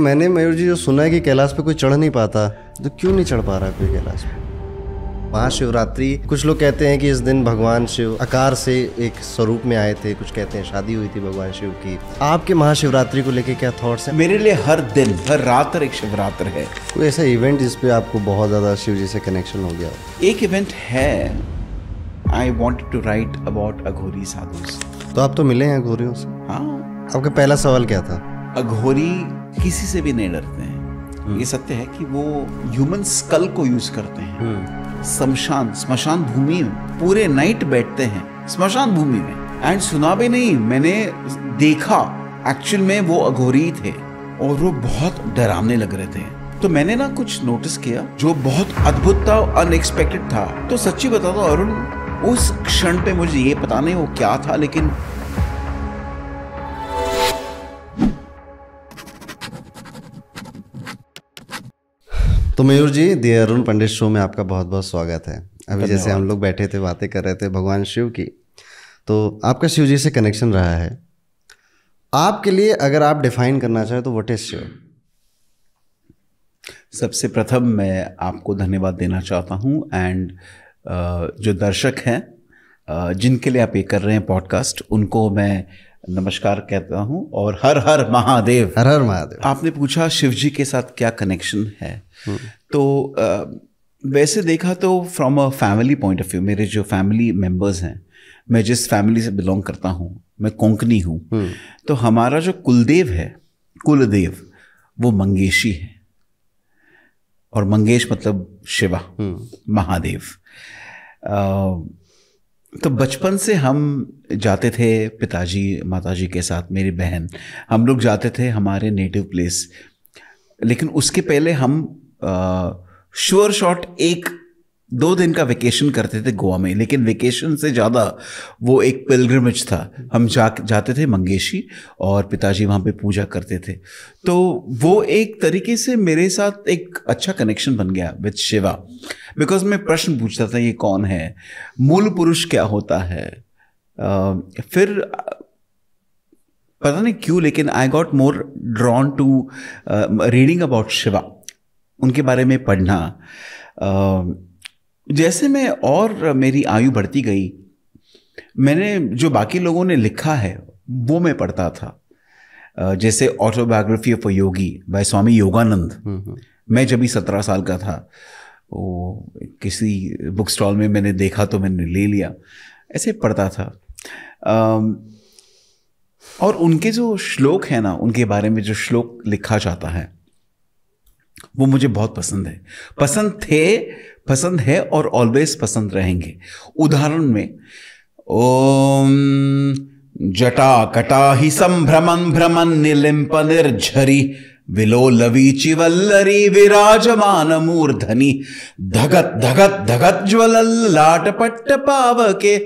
मैंने मयूर जी जो सुना है कि कैलाश पे कोई चढ़ नहीं पाता तो क्यों नहीं चढ़ पा रहा कोई कैलाश पे महाशिवरात्रि कुछ लोग कहते हैं कि इस दिन भगवान शिव आकार से एक स्वरूप में आए थे कुछ कहते हैं शादी हुई थी भगवान शिव की आपके महाशिवरात्रि को लेके क्या थॉट्स हैं मेरे लिए हर दिन हर रात एक शिवरात्र है कोई ऐसा इवेंट जिसपे आपको बहुत ज़्यादा शिव जी से कनेक्शन हो गया एक इवेंट है I want to write about Aghori sadhu तो आप तो मिले हैं अघोरियों से हाँ आपका पहला सवाल क्या था अघोरी किसी से भी नहीं डरते हैं हम्म। ये सत्य है कि वो ह्यूमन स्कल को यूज करते हैं हम्म। शमशान स्मशान भूमि में पूरे नाइट बैठते हैं स्मशान भूमि में एंड सुना भी नहीं मैंने देखा एक्चुअल में वो अघोरी थे और वो बहुत डरावने लग रहे थे तो मैंने ना कुछ नोटिस किया जो बहुत अद्भुत था अनएक्सपेक्टेड था तो सच्ची बताता हूँ अरुण उस क्षण पे मुझे ये पता नहीं वो क्या था लेकिन तो मयूर जी दी अरुण पंडित शो में आपका बहुत बहुत स्वागत है अभी जैसे हम लोग बैठे थे बातें कर रहे थे भगवान शिव की तो आपका शिव जी से कनेक्शन रहा है आपके लिए अगर आप डिफाइन करना चाहें तो वट इज शिव सबसे प्रथम मैं आपको धन्यवाद देना चाहता हूँ एंड जो दर्शक हैं जिनके लिए आप ये कर रहे हैं पॉडकास्ट उनको मैं नमस्कार कहता हूँ और हर हर महादेव हर हर महादेव आपने पूछा शिव जी के साथ क्या कनेक्शन है हम्म। तो आ, वैसे देखा तो from a family point of view मेरे जो फैमिली मेंबर्स हैं मैं जिस फैमिली से बिलोंग करता हूँ मैं कोंकनी हूँ हम्म। तो हमारा जो कुलदेव है कुलदेव वो मंगेशी है और मंगेश मतलब शिवा हम्म। महादेव तो बचपन से हम जाते थे पिताजी माताजी के साथ मेरी बहन हम लोग जाते थे हमारे नेटिव प्लेस लेकिन उसके पहले हम श्योर शॉट एक दो दिन का वेकेशन करते थे गोवा में लेकिन वेकेशन से ज़्यादा वो एक पिलग्रमेज था हम जा जाते थे मंगेशी और पिताजी वहाँ पे पूजा करते थे तो वो एक तरीके से मेरे साथ एक अच्छा कनेक्शन बन गया विद शिवा बिकॉज मैं प्रश्न पूछता था ये कौन है मूल पुरुष क्या होता है आ, फिर पता नहीं क्यों लेकिन I got more drawn to reading about Shiva उनके बारे में पढ़ना uh, जैसे मैं और मेरी आयु बढ़ती गई मैंने जो बाकी लोगों ने लिखा है वो मैं पढ़ता था जैसे autobiography of a Yogi by Swami Yogananda hmm, hmm. मैं जब भी सत्रह साल का था वो किसी बुक स्टॉल में मैंने देखा तो मैंने ले लिया ऐसे पढ़ता था और उनके जो श्लोक है ना उनके बारे में जो श्लोक लिखा जाता है वो मुझे बहुत पसंद है पसंद थे पसंद है और ऑलवेज पसंद रहेंगे उदाहरण में ओम जटा कटा ही संभ्रमन भ्रमन निलिंप निर्झरी विलो लवी चिवल्लरी विराजमान मूर्धनी धगत धगत धगत ज्वलल्लाट पट्ट पावके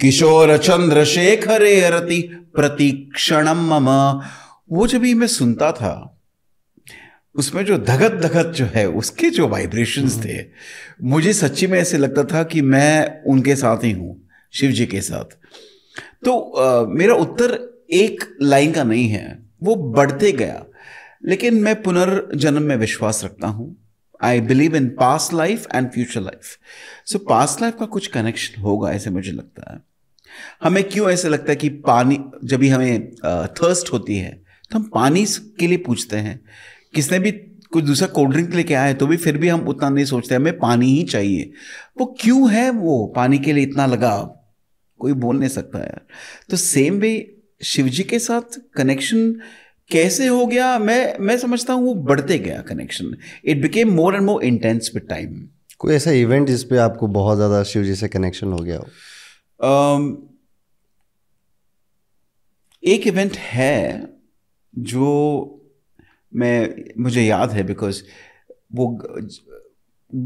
किशोर चंद्र शेखरे रति प्रतीक्षण मम वो जब मैं सुनता था उसमें जो धगत धगत जो है उसके जो वाइब्रेशंस हम्म। थे मुझे सच्ची में ऐसे लगता था कि मैं उनके साथ ही हूँ शिव जी के साथ तो आ, मेरा उत्तर एक लाइन का नहीं है वो बढ़ते गया लेकिन मैं पुनर्जन्म में विश्वास रखता हूँ I believe in past life and future life so past life का कुछ कनेक्शन होगा ऐसे मुझे लगता है हमें क्यों ऐसे लगता है कि पानी जब भी हमें थर्स्ट होती है तो हम पानी के लिए पूछते हैं किसने भी कुछ दूसरा कोल्ड ड्रिंक लेके आए तो भी फिर भी हम उतना नहीं सोचते हमें पानी ही चाहिए वो क्यों है वो पानी के लिए इतना लगाव कोई बोल नहीं सकता यार तो सेम वे शिव जी के साथ कनेक्शन कैसे हो गया मैं मैं समझता हूँ वो बढ़ते गया connection it became more and more intense with time कोई ऐसा इवेंट जिसपे आपको बहुत ज़्यादा शिव जी से कनेक्शन हो गया हो um, एक इवेंट है जो मैं मुझे याद है बिकॉज वो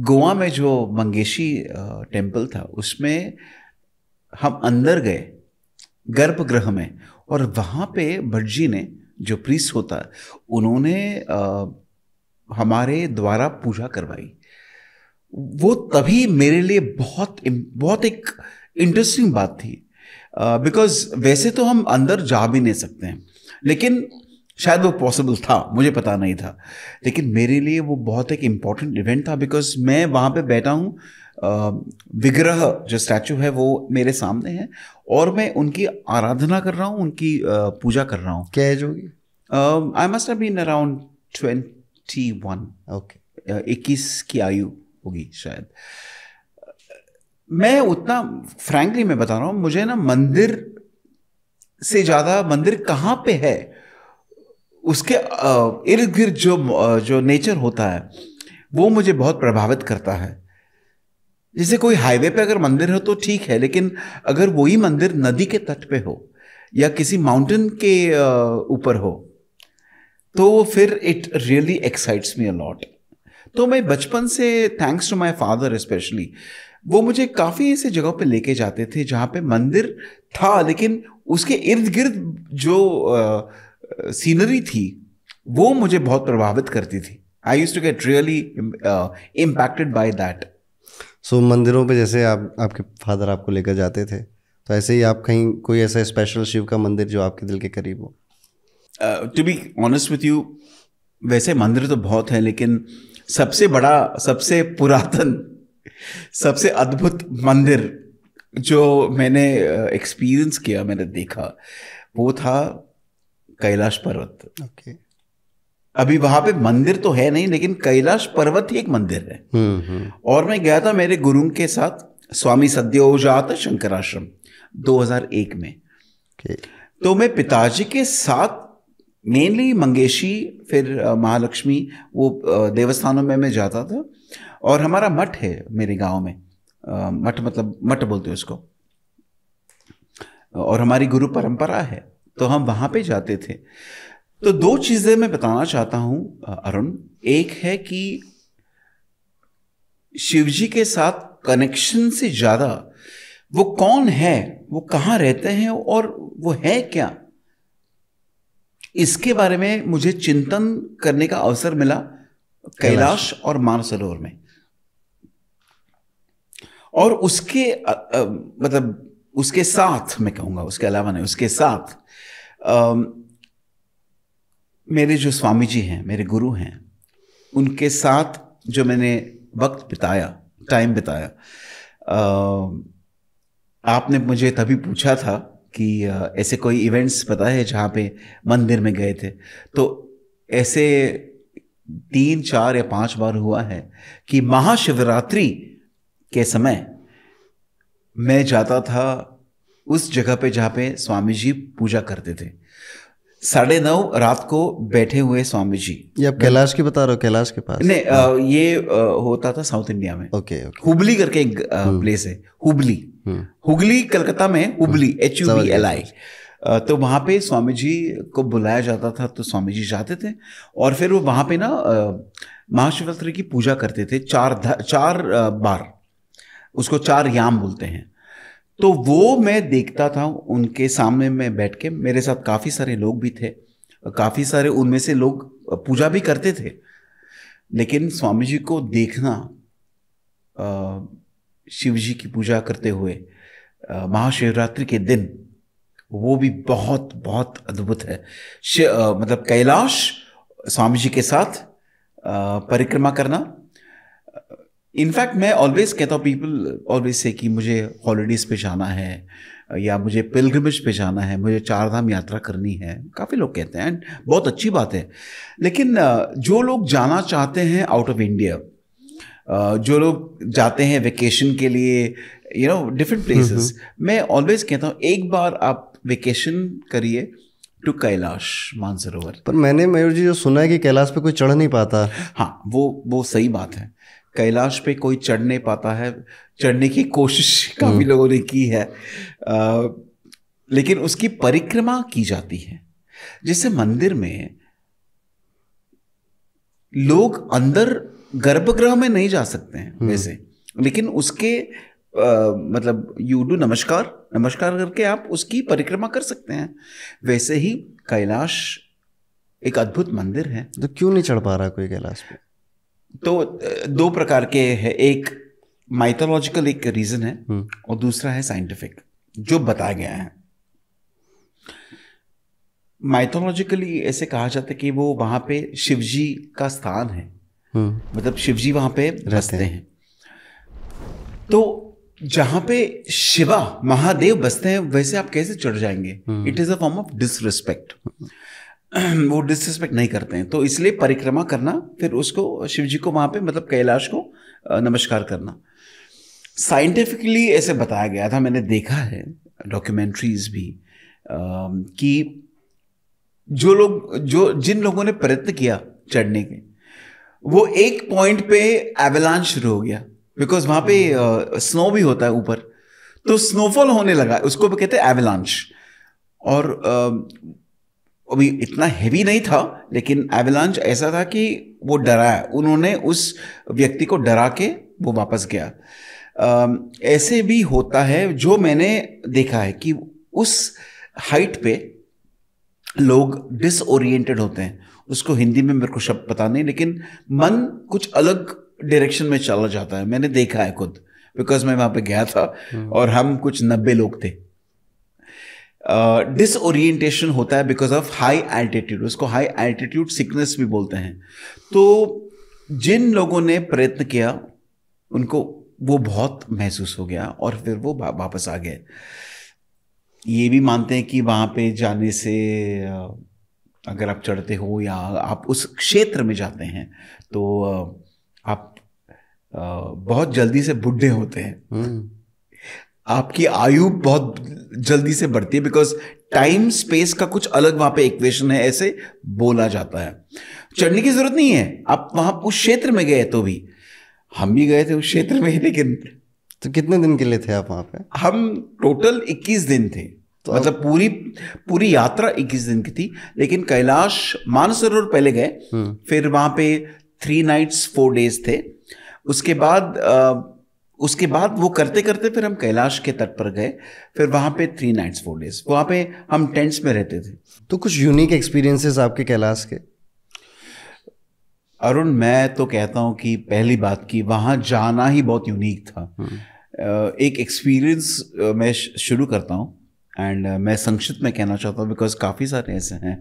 गोवा में जो मंगेशी टेम्पल था उसमें हम अंदर गए गर्भगृह में और वहाँ पे भटजी ने जो प्रीस होता उन्होंने आ, हमारे द्वारा पूजा करवाई वो तभी मेरे लिए बहुत बहुत एक इंटरेस्टिंग बात थी बिकॉज वैसे तो हम अंदर जा भी नहीं सकते हैं लेकिन शायद वो पॉसिबल था मुझे पता नहीं था लेकिन मेरे लिए वो बहुत एक इम्पॉर्टेंट इवेंट था बिकॉज मैं वहाँ पे बैठा हूँ विग्रह जो स्टैचू है वो मेरे सामने है और मैं उनकी आराधना कर रहा हूँ उनकी पूजा कर रहा हूँ क्या एज होगी I must have been around twenty one okay इक्कीस की आयु होगी शायद मैं उतना फ्रैंकली मैं बता रहा हूँ मुझे ना मंदिर से ज़्यादा मंदिर कहाँ पे है उसके इर्द गिर्द जो जो नेचर होता है वो मुझे बहुत प्रभावित करता है जैसे कोई हाईवे पे अगर मंदिर हो तो ठीक है लेकिन अगर वही मंदिर नदी के तट पे हो या किसी माउंटेन के ऊपर हो तो फिर it really excites me a lot तो मैं बचपन से thanks to my father specially वो मुझे काफ़ी ऐसे जगहों पे लेके जाते थे जहाँ पे मंदिर था लेकिन उसके इर्द गिर्द जो आ, सीनरी थी वो मुझे बहुत प्रभावित करती थी I use to get really impacted by that so मंदिरों पे जैसे आप आपके फादर आपको लेकर जाते थे तो ऐसे ही आप कहीं कोई ऐसा स्पेशल शिव का मंदिर जो आपके दिल के करीब हो to be honest with you वैसे मंदिर तो बहुत हैं लेकिन सबसे बड़ा सबसे पुरातन सबसे अद्भुत मंदिर जो मैंने एक्सपीरियंस uh, किया मैंने देखा वो था कैलाश पर्वत ओके अभी वहां पे मंदिर तो है नहीं लेकिन कैलाश पर्वत ही एक मंदिर है हम्म, हम्म। और मैं गया था मेरे गुरु के साथ स्वामी सद्योजात शंकराश्रम 2001 में okay. तो मैं पिताजी के साथ मेनली मंगेशी फिर महालक्ष्मी वो देवस्थानों में मैं जाता था और हमारा मठ है मेरे गांव में मठ मतलब मठ बोलते हैं उसको और हमारी गुरु परंपरा है तो हम वहां पे जाते थे तो दो चीज़ें मैं बताना चाहता हूं अरुण एक है कि शिवजी के साथ कनेक्शन से ज़्यादा वो कौन है वो कहां रहते हैं और वो है क्या इसके बारे में मुझे चिंतन करने का अवसर मिला कैलाश और मानसरोवर में और उसके मतलब उसके साथ मैं कहूंगा उसके अलावा नहीं उसके साथ मेरे जो स्वामी जी हैं मेरे गुरु हैं उनके साथ जो मैंने वक्त बिताया टाइम बिताया आ, आपने मुझे तभी पूछा था कि ऐसे कोई इवेंट्स पता है जहाँ पे मंदिर में गए थे तो ऐसे तीन चार या पांच बार हुआ है कि महाशिवरात्रि के समय मैं जाता था उस जगह पे जहाँ पे स्वामी जी पूजा करते थे साढ़े नौ रात को बैठे हुए स्वामी जी ये आप कैलाश की बता रहे हो कैलाश के पास नहीं आ, हाँ। ये आ, होता था साउथ इंडिया में ओके ओके हुबली करके एक प्लेस है हुबली हुगली कलकत्ता में Hubli H U B L I तो वहाँ पे स्वामी जी को बुलाया जाता था तो स्वामी जी जाते थे और फिर वो वहाँ पे ना महाशिवरात्रि की पूजा करते थे चार चार बार उसको चार याम बोलते हैं तो वो मैं देखता था उनके सामने मैं बैठ के मेरे साथ काफ़ी सारे लोग भी थे काफ़ी सारे उनमें से लोग पूजा भी करते थे लेकिन स्वामी जी को देखना शिव जी की पूजा करते हुए महाशिवरात्रि के दिन वो भी बहुत बहुत अद्भुत है आ, मतलब कैलाश स्वामी जी के साथ आ, परिक्रमा करना इनफैक्ट मैं ऑलवेज कहता हूँ पीपल ऑलवेज से कि मुझे हॉलीडेज पे जाना है या मुझे पिलग्रमेज पे जाना है मुझे चार धाम यात्रा करनी है काफ़ी लोग कहते हैं एंड बहुत अच्छी बात है लेकिन जो लोग जाना चाहते हैं आउट ऑफ इंडिया जो लोग जाते हैं वेकेशन के लिए यू नो डिफरेंट प्लेसेस मैं ऑलवेज कहता हूँ एक बार आप वेकेशन करिए टू कैलाश मानसरोवर पर मैंने मयूर जी जो सुना है कि कैलाश पे कोई चढ़ नहीं पाता हाँ वो वो सही बात है कैलाश पे कोई चढ़ नहीं पाता है चढ़ने की कोशिश काफ़ी हम्म। लोगों ने की है आ, लेकिन उसकी परिक्रमा की जाती है जैसे मंदिर में लोग अंदर गर्भगृह में नहीं जा सकते हैं हम्म। वैसे लेकिन उसके आ, मतलब यू डू नमस्कार नमस्कार करके आप उसकी परिक्रमा कर सकते हैं वैसे ही कैलाश एक अद्भुत मंदिर है तो क्यों नहीं चढ़ पा रहा कोई कैलाश पे तो दो प्रकार के है एक माइथोलॉजिकल एक रीजन है और दूसरा है साइंटिफिक जो बताया गया है माइथोलॉजिकली ऐसे कहा जाता है कि वो वहां पे शिवजी का स्थान है हम्म। मतलब शिवजी वहां पे रहते हैं।, हैं तो जहां पे शिवा महादेव बसते हैं वैसे आप कैसे चढ़ जाएंगे it is a form of disrespect वो डिसरिस्पेक्ट नहीं करते हैं तो इसलिए परिक्रमा करना फिर उसको शिव जी को वहाँ पे मतलब कैलाश को नमस्कार करना साइंटिफिकली ऐसे बताया गया था मैंने देखा है डॉक्यूमेंट्रीज भी कि जो लोग जो जिन लोगों ने प्रयत्न किया चढ़ने के वो एक पॉइंट पे एवलांच शुरू हो गया बिकॉज वहां पे स्नो भी होता है ऊपर तो स्नोफॉल होने लगा उसको भी कहते हैं एवलांश और आ, अभी इतना हैवी नहीं था लेकिन एवलांच ऐसा था कि वो डराया उन्होंने उस व्यक्ति को डरा के वो वापस गया ऐसे भी होता है जो मैंने देखा है कि उस हाइट पे लोग डिसओरिएंटेड होते हैं उसको हिंदी में मेरे को शब्द पता नहीं लेकिन मन कुछ अलग डायरेक्शन में चला जाता है मैंने देखा है खुद बिकॉज मैं वहाँ पे गया था हम्म। और हम कुछ नब्बे लोग थे डिसओरिएंटेशन uh, होता है बिकॉज ऑफ हाई एल्टीट्यूड उसको हाई एल्टीट्यूड सिकनेस भी बोलते हैं तो जिन लोगों ने प्रयत्न किया उनको वो बहुत महसूस हो गया और फिर वो वापस आ गए ये भी मानते हैं कि वहाँ पे जाने से अगर आप चढ़ते हो या आप उस क्षेत्र में जाते हैं तो आप बहुत जल्दी से बुढ़े होते हैं हम्म। आपकी आयु बहुत जल्दी से बढ़ती है बिकॉज टाइम स्पेस का कुछ अलग वहां पे इक्वेशन है ऐसे बोला जाता है चढ़ने की जरूरत नहीं है आप वहां उस क्षेत्र में गए तो भी हम भी गए थे उस क्षेत्र में लेकिन तो कितने दिन के लिए थे आप वहां पे हम टोटल 21 दिन थे तो मतलब पूरी पूरी यात्रा 21 दिन की थी लेकिन कैलाश मानसरोवर पहले गए हम्म। फिर वहां पे थ्री नाइट्स फोर डेज थे उसके बाद आ, उसके बाद वो करते करते फिर हम कैलाश के तट पर गए फिर वहाँ पे थ्री नाइट्स फोर डेज वहाँ पे हम टेंट्स में रहते थे तो कुछ यूनिक एक्सपीरियंसेस आपके कैलाश के अरुण मैं तो कहता हूँ कि पहली बात की वहाँ जाना ही बहुत यूनिक था हम्म। एक एक्सपीरियंस मैं शुरू करता हूँ एंड मैं संक्षिप्त में कहना चाहता हूँ बिकॉज काफ़ी सारे ऐसे हैं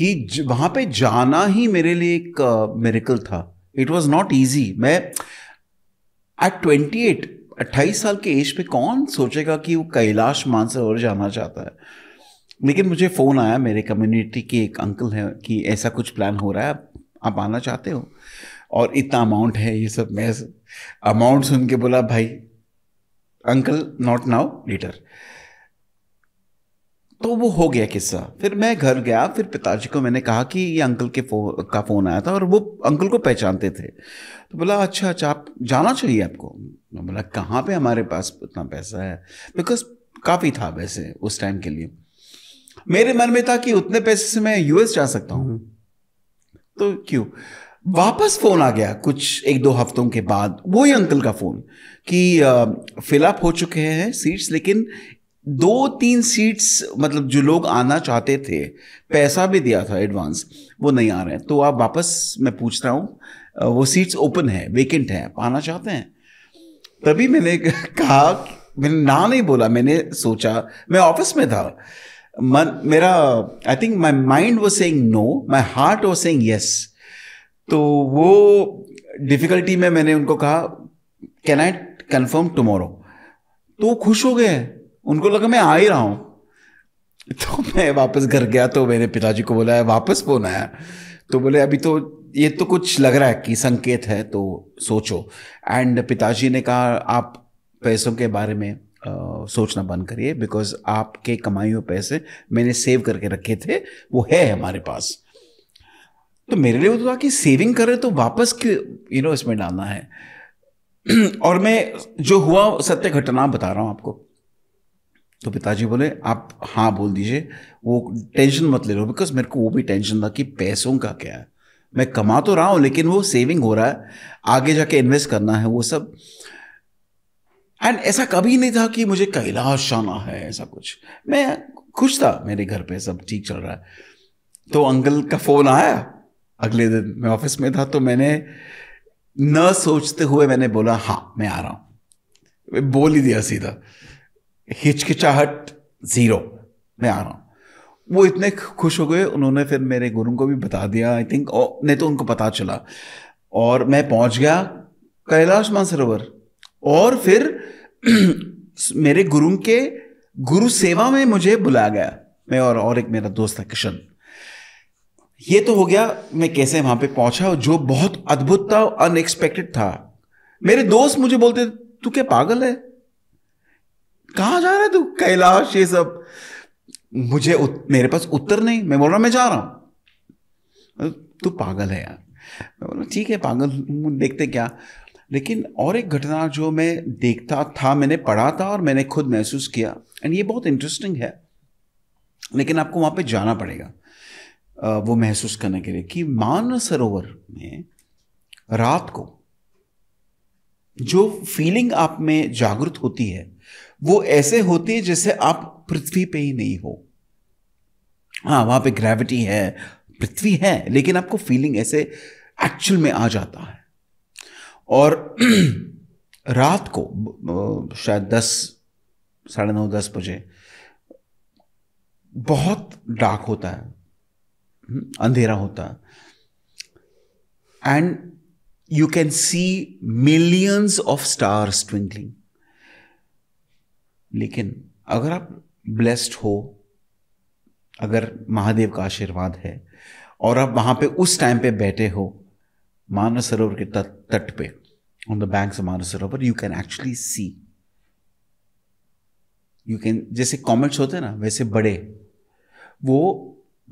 कि वहाँ पे जाना ही मेरे लिए एक मेरिकल था इट वॉज़ नॉट ईजी मैं एट ट्वेंटी एट अट्ठाईस साल के एज पे कौन सोचेगा कि वो कैलाश मानसरोवर जाना चाहता है लेकिन मुझे फ़ोन आया मेरे कम्युनिटी के एक अंकल हैं कि ऐसा कुछ प्लान हो रहा है आप आना चाहते हो और इतना अमाउंट है ये सब मैं अमाउंट सुन के बोला भाई अंकल नॉट नाउ लीटर तो वो हो गया किस्सा फिर मैं घर गया फिर पिताजी को मैंने कहा कि ये अंकल के फो, का फ़ोन आया था और वो अंकल को पहचानते थे तो बोला अच्छा अच्छा आप जाना चाहिए आपको मैं बोला कहाँ पे हमारे पास इतना पैसा है बिकॉज काफ़ी था वैसे उस टाइम के लिए मेरे मन में था कि उतने पैसे से मैं यूएस जा सकता हूँ हम्म। तो क्यों वापस फ़ोन आ गया कुछ एक दो हफ्तों के बाद वही अंकल का फ़ोन कि फिलअप हो चुके हैं सीट्स लेकिन दो तीन सीट्स मतलब जो लोग आना चाहते थे पैसा भी दिया था एडवांस वो नहीं आ रहे हैं तो आप वापस मैं पूछ रहा हूँ वो सीट्स ओपन है वेकेंट है आप आना चाहते हैं तभी मैंने कहा मैंने ना नहीं बोला मैंने सोचा मैं ऑफिस में था मन मेरा I think my mind was saying no my heart was saying yes तो वो डिफ़िकल्टी में मैंने उनको कहा कैन आई कन्फर्म टमोरो तो खुश हो गए उनको लगा मैं आ ही रहा हूँ तो मैं वापस घर गया तो मेरे पिताजी को बोला वापस फोन आया तो बोले अभी तो ये तो कुछ लग रहा है कि संकेत है तो सोचो एंड पिताजी ने कहा आप पैसों के बारे में आ, सोचना बंद करिए बिकॉज आपके कमाई हुए पैसे मैंने सेव करके रखे थे वो है हमारे पास तो मेरे लिए वो तो था कि सेविंग करे तो वापस क्यों यू नो इसमें डालना है और मैं जो हुआ सत्य घटना बता रहा हूँ आपको तो पिताजी बोले आप हाँ बोल दीजिए वो टेंशन मत ले लो बिकॉज मेरे को वो भी टेंशन था कि पैसों का क्या है मैं कमा तो रहा हूँ लेकिन वो सेविंग हो रहा है आगे जाके इन्वेस्ट करना है वो सब एंड ऐसा कभी नहीं था कि मुझे कैलाश आना है ऐसा कुछ मैं खुश था मेरे घर पे सब ठीक चल रहा है तो अंकल का फ़ोन आया अगले दिन मैं ऑफिस में था तो मैंने न सोचते हुए मैंने बोला हाँ मैं आ रहा हूँ बोल ही दिया सीधा हिचकिचाहट ज़ीरो मैं आ रहा हूँ वो इतने खुश हो गए उन्होंने फिर मेरे गुरु को भी बता दिया आई थिंक नहीं तो उनको पता चला और मैं पहुंच गया कैलाश मानसरोवर और फिर मेरे गुरु के गुरु सेवा में मुझे बुलाया गया मैं और और एक मेरा दोस्त था किशन ये तो हो गया मैं कैसे वहां पे पहुंचा जो बहुत अद्भुत था अनएक्सपेक्टेड था मेरे दोस्त मुझे बोलते तू क्या पागल है कहाँ जा रहा है तू कैलाश ये सब मुझे उत, मेरे पास उत्तर नहीं मैं बोल रहा मैं जा रहा हूँ तू पागल है यार मैं बोला ठीक है पागल देखते क्या लेकिन और एक घटना जो मैं देखता था मैंने पढ़ा था और मैंने खुद महसूस किया एंड ये बहुत इंटरेस्टिंग है लेकिन आपको वहाँ पे जाना पड़ेगा वो महसूस करने के लिए कि मान सरोवर में रात को जो फीलिंग आप में जागृत होती है वो ऐसे होती है जैसे आप पृथ्वी पे ही नहीं हो हाँ वहां पे ग्रेविटी है पृथ्वी है लेकिन आपको फीलिंग ऐसे एक्चुअल में आ जाता है और रात को शायद दस साढ़े नौ दस बजे बहुत डार्क होता है हम्म, अंधेरा होता है and you can see millions of stars twinkling लेकिन अगर आप ब्लेस्ड हो अगर महादेव का आशीर्वाद है और आप वहाँ पे उस टाइम पे बैठे हो मानस सरोवर के तट तट पे on the bank of Mansarovar सरोवर you can actually see you can जैसे कॉमेट्स होते हैं ना वैसे बड़े वो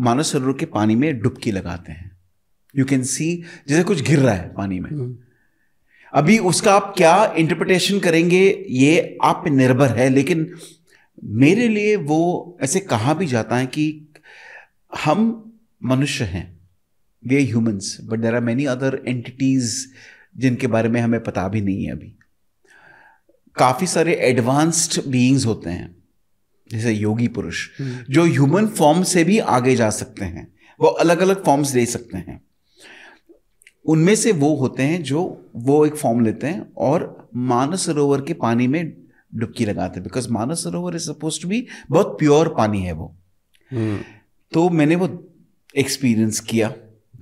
मानव सरोवर के पानी में डुबकी लगाते हैं यू कैन सी जैसे कुछ गिर रहा है पानी में हम्म। अभी उसका आप क्या इंटरप्रिटेशन करेंगे ये आप पे निर्भर है लेकिन मेरे लिए वो ऐसे कहा भी जाता है कि हम मनुष्य हैं we humans but there are many other entities जिनके बारे में हमें पता भी नहीं है अभी काफ़ी सारे एडवांस्ड बीइंग्स होते हैं जैसे योगी पुरुष हम्म। जो ह्यूमन फॉर्म से भी आगे जा सकते हैं वो अलग अलग फॉर्म्स ले सकते हैं उनमें से वो होते हैं जो वो एक फॉर्म लेते हैं और मानस सरोवर के पानी में डुबकी लगाते हैं because Manas Sarovar is suppose to be बहुत प्योर पानी है वो hmm. तो मैंने वो एक्सपीरियंस किया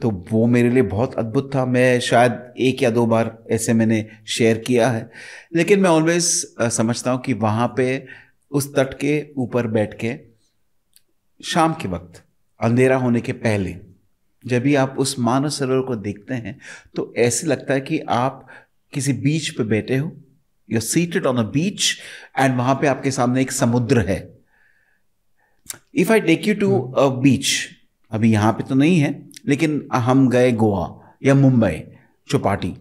तो वो मेरे लिए बहुत अद्भुत था मैं शायद एक या दो बार ऐसे मैंने शेयर किया है लेकिन मैं ऑलवेज समझता हूँ कि वहाँ पे उस तट के ऊपर बैठ के शाम के वक्त अंधेरा होने के पहले जब भी आप उस मानव सरोवर को देखते हैं तो ऐसे लगता है कि आप किसी बीच पे बैठे हो you seated on a beach and वहां पे आपके सामने एक समुद्र है if I take you to a beach अभी यहां पे तो नहीं है लेकिन हम गए गोवा या मुंबई चौपाटी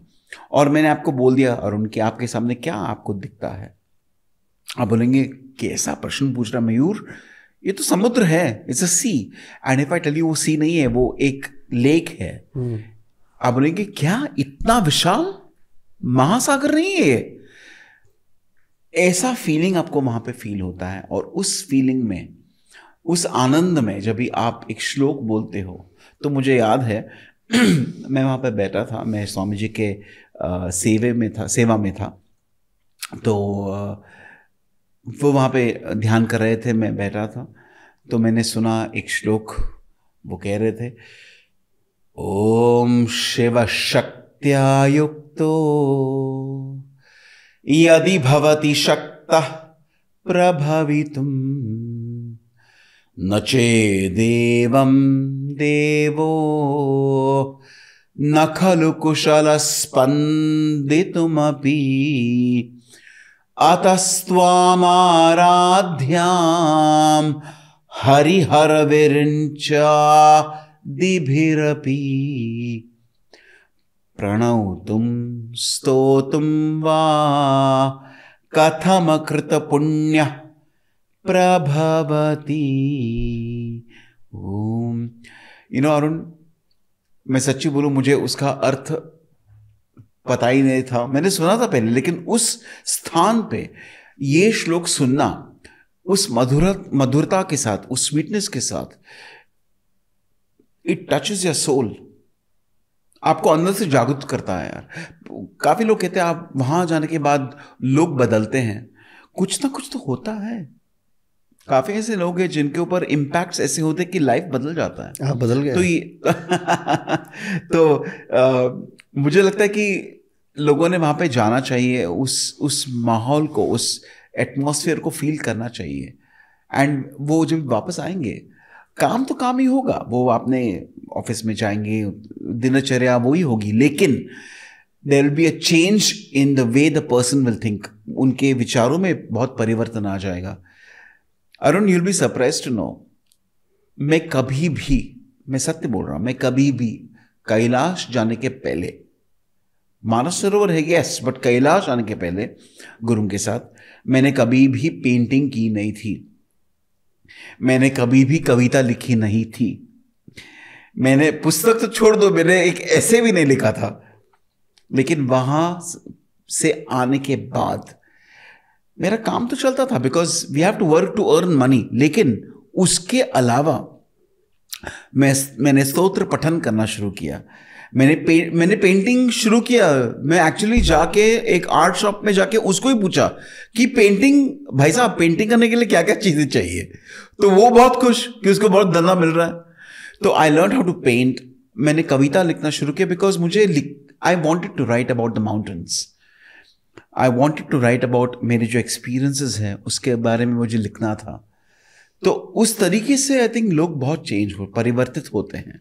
और मैंने आपको बोल दिया और उनके आपके सामने क्या आपको दिखता है आप बोलेंगे कैसा प्रश्न पूछ रहा मयूर ये तो समुद्र है it's a sea and if I tell you वो सी नहीं है वो एक लेक है hmm. आप बोलेंगे क्या इतना विशाल महासागर नहीं है ऐसा फीलिंग आपको वहां पे फील होता है और उस फीलिंग में उस आनंद में जब भी आप एक श्लोक बोलते हो तो मुझे याद है मैं वहां पे बैठा था मैं स्वामी जी के आ, सेवे में था सेवा में था तो आ, वो वहाँ पे ध्यान कर रहे थे मैं बैठा था तो मैंने सुना एक श्लोक वो कह रहे थे ओम शिव शक्त्यायुक्तो यदि भवति शक्त प्रभवित न चेदेव देव न खलु कुशल कुशलस्पन्दितुमपि अतस्वामाराध्याम हरिहरविरिञ्च दिभिरपि प्रणौतुं स्तोतुं वा कथमकृतपुण्यः प्रभवति ओम यू नो अरुण मैं सच्ची बोलूं मुझे उसका अर्थ पता ही नहीं था मैंने सुना था पहले लेकिन उस स्थान पे ये श्लोक सुनना उस मधुर मधुरता के साथ उस स्वीटनेस के साथ इट टचेज योर सोल आपको अंदर से जागृत करता है यार काफ़ी लोग कहते हैं आप वहां जाने के बाद लोग बदलते हैं कुछ ना कुछ तो होता है काफी ऐसे लोग हैं जिनके ऊपर इम्पैक्ट्स ऐसे होते हैं कि लाइफ बदल जाता है आ, हाँ, बदल गया तो ये तो आ, मुझे लगता है कि लोगों ने वहाँ पे जाना चाहिए उस उस माहौल को उस एटमोसफियर को फील करना चाहिए एंड वो जब वापस आएंगे काम तो काम ही होगा वो आपने ऑफिस में जाएंगे दिनचर्या वो ही होगी लेकिन there will be a change in the way the person will think उनके विचारों में बहुत परिवर्तन आ जाएगा Arun you'll be surprise to know मैं कभी भी मैं सत्य बोल रहा हूं मैं कभी भी कैलाश जाने के पहले मानस सरोवर है यस बट कैलाश आने के पहले गुरु के साथ मैंने कभी भी पेंटिंग की नहीं थी मैंने कभी भी कविता लिखी नहीं थी मैंने पुस्तक तो छोड़ दो मैंने एक ऐसे भी नहीं लिखा था लेकिन वहां से आने के बाद मेरा काम तो चलता था because we have to work to earn money लेकिन उसके अलावा मैं मैंने स्त्रोत्र पठन करना शुरू किया मैंने पे, मैंने पेंटिंग शुरू किया मैं एक्चुअली जाके एक आर्ट शॉप में जाके उसको ही पूछा कि पेंटिंग भाई साहब पेंटिंग करने के लिए क्या क्या चीज़ें चाहिए तो वो बहुत खुश कि उसको बहुत धंधा मिल रहा है तो I learn how to paint मैंने कविता लिखना शुरू किया बिकॉज मुझे I wanted to write about the mountains I wanted to write about मेरे जो एक्सपीरियंसेस हैं उसके बारे में मुझे लिखना था तो उस तरीके से आई थिंक लोग बहुत चेंज हो परिवर्तित होते हैं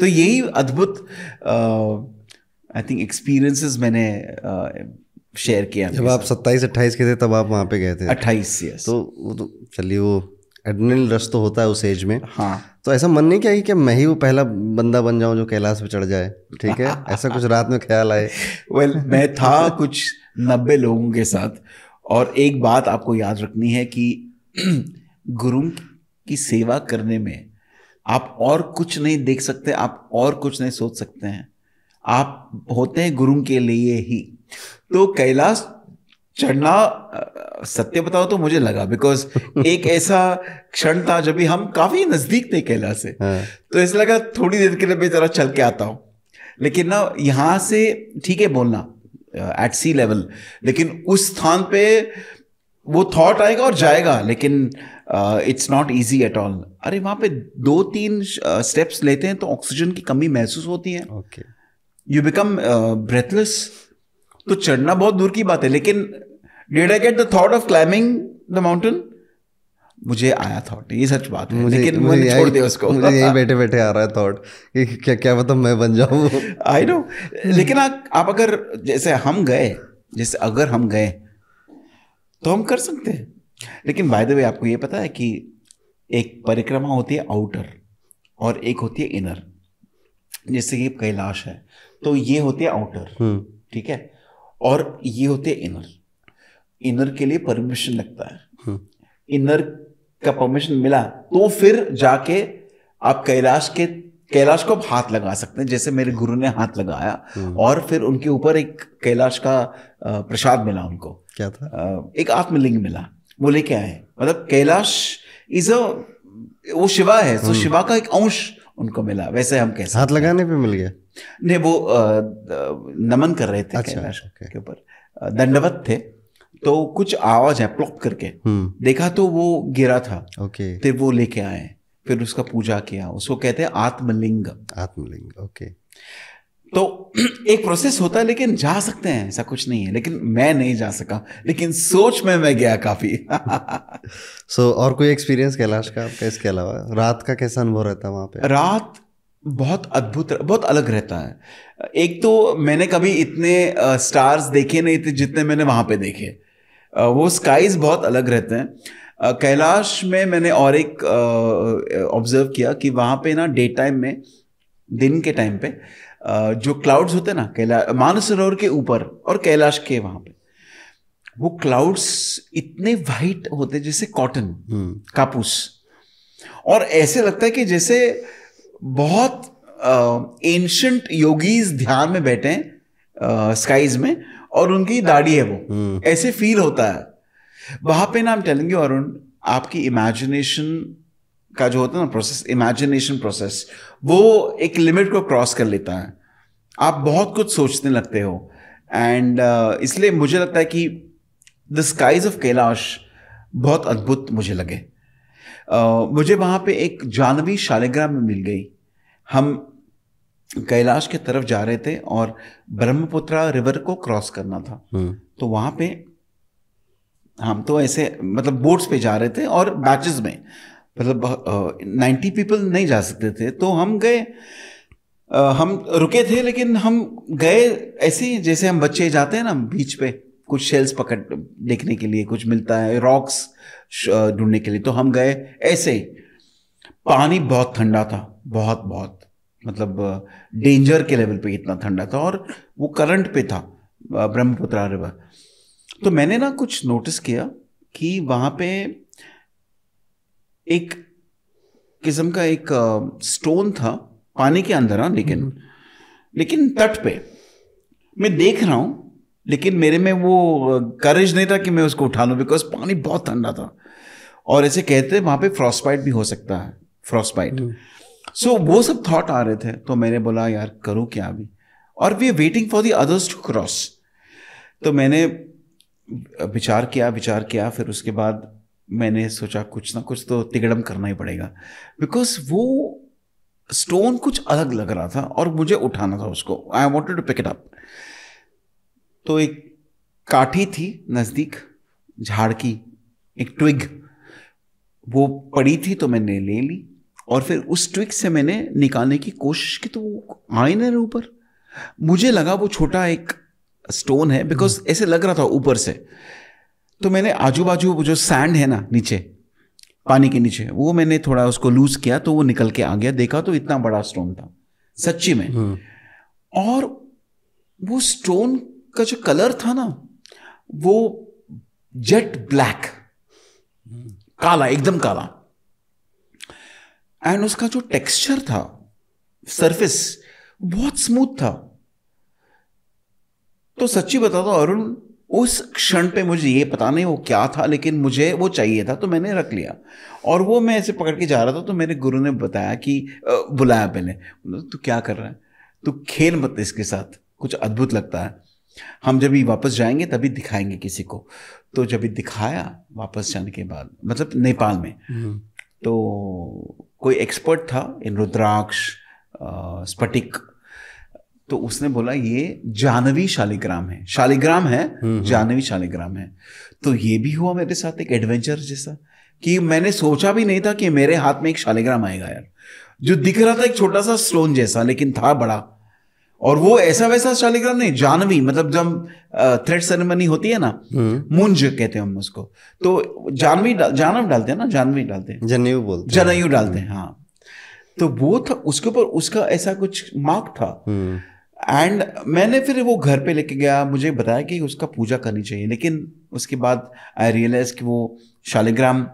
तो यही अद्भुत आई थिंक एक्सपीरियंसेस मैंने शेयर uh, किया जब आप सत्ताईस अट्ठाईस के थे तब आप वहाँ पे गए थे अट्ठाईस यस तो, तो चलिए वो एडमिनल रस तो होता है उस एज में हाँ तो ऐसा मन नहीं किया कि मैं ही वो पहला बंदा बन जाऊं जो कैलाश पे चढ़ जाए ठीक है ऐसा कुछ रात में ख्याल आए वेल well, मैं था कुछ नब्बे लोगों के साथ और एक बात आपको याद रखनी है कि गुरु की सेवा करने में आप और कुछ नहीं देख सकते आप और कुछ नहीं सोच सकते हैं आप होते हैं गुरु के लिए ही तो कैलाश चढ़ना सत्य बताओ तो मुझे लगा बिकॉज एक ऐसा क्षण था जब भी हम काफी नजदीक थे केला से हाँ। तो ऐसे लगा थोड़ी देर के लिए मैं जरा चल के आता हूँ लेकिन ना यहाँ से ठीक है बोलना एट सी लेवल लेकिन उस स्थान पे वो थॉट आएगा और जाएगा लेकिन it's not easy at all अरे वहाँ पे दो तीन स्टेप्स लेते हैं तो ऑक्सीजन की कमी महसूस होती है यू बिकम ब्रेथलेस तो चढ़ना बहुत दूर की बात है लेकिन then I get the thought of climbing the mountain मुझे आया थॉट ये सच बात है मुझे, लेकिन मुझे मैंने छोड़ दिया उसको मुझे यही बैठे बैठे आ रहा है थॉट कि क्या क्या मतलब मैं बन जाऊँ आई नो लेकिन आ, आप अगर जैसे हम गए जैसे अगर हम गए तो हम कर सकते हैं लेकिन बाय द वे आपको ये पता है कि एक परिक्रमा होती है आउटर और एक होती है इनर जैसे कि कैलाश है तो ये होती है आउटर हम्म। ठीक है और ये होते हैं इनर इनर के लिए परमिशन लगता है हाँ। इनर का परमिशन मिला तो फिर जाके आप कैलाश के कैलाश को आप हाथ लगा सकते हैं जैसे मेरे गुरु ने हाथ लगाया हाँ। और फिर उनके ऊपर एक कैलाश का प्रसाद मिला उनको क्या था एक आत्मलिंग मिला वो लेके आए मतलब कैलाश इज अ वो शिवा है तो शिवा का एक अंश उनको मिला वैसे हम कैसे हाथ लगाने पे मिल गया ने वो नमन कर रहे थे अच्छा, अच्छा के ऊपर दंडवत थे तो कुछ आवाज है प्लॉप करके हम्म। देखा तो वो गिरा था ओके फिर वो लेके आए फिर उसका पूजा किया उसको कहते हैं आत्मलिंग आत्मलिंग ओके तो एक प्रोसेस होता है लेकिन जा सकते हैं ऐसा कुछ नहीं है लेकिन मैं नहीं जा सका लेकिन सोच में मैं गया काफी सो so, और कोई एक्सपीरियंस कैलाश का आपका इसके अलावा रात का कैसा अनुभव रहता है वहां पे रात बहुत अद्भुत बहुत अलग रहता है एक तो मैंने कभी इतने स्टार्स देखे नहीं थे जितने मैंने वहाँ पे देखे वो स्काईज बहुत अलग रहते हैं कैलाश में मैंने और एक ऑब्जर्व किया कि वहाँ पे ना डे टाइम में दिन के टाइम पे जो क्लाउड्स होते हैं ना कैला मानसरोवर के ऊपर और कैलाश के वहाँ पे वो क्लाउड्स इतने वाइट होते जैसे कॉटन हम्म। कापूस और ऐसे लगता है कि जैसे बहुत एंशंट योगीज ध्यान में बैठे हैं स्काइज में और उनकी दाढ़ी है वो हम्म। ऐसे फील होता है वहां पे ना हम टेलेंगे अरुण आपकी इमेजिनेशन का जो होता है ना प्रोसेस इमेजिनेशन प्रोसेस वो एक लिमिट को क्रॉस कर लेता है आप बहुत कुछ सोचने लगते हो एंड uh, इसलिए मुझे लगता है कि द स्काइज ऑफ कैलाश बहुत अद्भुत मुझे लगे मुझे वहाँ पे एक जानवी शालिग्राम में मिल गई हम कैलाश के तरफ जा रहे थे और ब्रह्मपुत्रा रिवर को क्रॉस करना था हाँ। तो वहाँ पे हम तो ऐसे मतलब बोट्स पे जा रहे थे और बैचेस में मतलब नाइन्टी पीपल नहीं जा सकते थे तो हम गए हम रुके थे लेकिन हम गए ऐसे ही जैसे हम बच्चे जाते हैं ना बीच पे कुछ शेल्स पकड़ देखने के लिए कुछ मिलता है रॉक्स ढूंढने के लिए तो हम गए ऐसे ही पानी बहुत ठंडा था बहुत बहुत मतलब डेंजर के लेवल पे इतना ठंडा था और वो करंट पे था ब्रह्मपुत्रा रिवर तो मैंने ना कुछ नोटिस किया कि वहाँ पे एक किस्म का एक स्टोन था पानी के अंदर हाँ लेकिन हम्म। लेकिन तट पे मैं देख रहा हूँ लेकिन मेरे में वो करेज नहीं था कि मैं उसको उठा लूँ बिकॉज पानी बहुत ठंडा था और ऐसे कहते वहाँ पे फ्रॉस्पाइट भी हो सकता है फ्रॉस्पाइट हम्म। सो so, वो सब थॉट आ रहे थे तो मैंने बोला यार करूँ क्या अभी और we are waiting for the others to cross तो मैंने विचार किया विचार किया फिर उसके बाद मैंने सोचा कुछ ना कुछ तो तिगड़म करना ही पड़ेगा बिकॉज वो स्टोन कुछ अलग लग रहा था और मुझे उठाना था उसको I wanted to pick it up तो एक काठी थी नज़दीक झाड़ की एक ट्विग वो पड़ी थी तो मैंने ले ली और फिर उस ट्विग से मैंने निकालने की कोशिश की तो वो आए ना ऊपर मुझे लगा वो छोटा एक स्टोन है बिकॉज हम्म। ऐसे लग रहा था ऊपर से तो मैंने आजू बाजू जो सैंड है ना नीचे पानी के नीचे वो मैंने थोड़ा उसको लूज किया तो वो निकल के आ गया देखा तो इतना बड़ा स्टोन था सच्ची में हम्म। और वो स्टोन का जो कलर था ना वो जेट ब्लैक काला एकदम काला एंड उसका जो टेक्सचर था सरफेस बहुत स्मूथ था तो सच्ची बता दो अरुण उस क्षण पे मुझे ये पता नहीं वो क्या था लेकिन मुझे वो चाहिए था तो मैंने रख लिया और वो मैं ऐसे पकड़ के जा रहा था तो मेरे गुरु ने बताया कि बुलाया पहले तू क्या कर रहा है तू खेल मत इसके साथ कुछ अद्भुत लगता है हम जब ही वापस जाएंगे तभी दिखाएंगे किसी को तो जब भी दिखाया वापस जाने के बाद मतलब नेपाल में हम्म। तो कोई एक्सपर्ट था इन रुद्राक्ष स्फटिक तो उसने बोला ये जानवी शालिग्राम है शालिग्राम है हम्म, हम्म। जानवी शालिग्राम है तो ये भी हुआ मेरे साथ एक एडवेंचर जैसा कि मैंने सोचा भी नहीं था कि मेरे हाथ में एक शालिग्राम आएगा यार जो दिख रहा था एक छोटा सा स्टोन जैसा लेकिन था बड़ा और वो ऐसा वैसा शालिग्राम नहीं जानवी मतलब जब थ्रेड सेरेमनी होती है ना हम्म। मुंज कहते हैं हम उसको तो जानवी डा, जानव डालते हैं ना जानवी डालते हैं जनेयू बोलते जनेयू डालते हैं हम्म। हाँ तो वो था उसके ऊपर उसका ऐसा कुछ मार्क था एंड हम्म। मैंने फिर वो घर पे लेके गया मुझे बताया कि उसका पूजा करनी चाहिए लेकिन उसके बाद आई रियलाइज कि वो शालिग्राम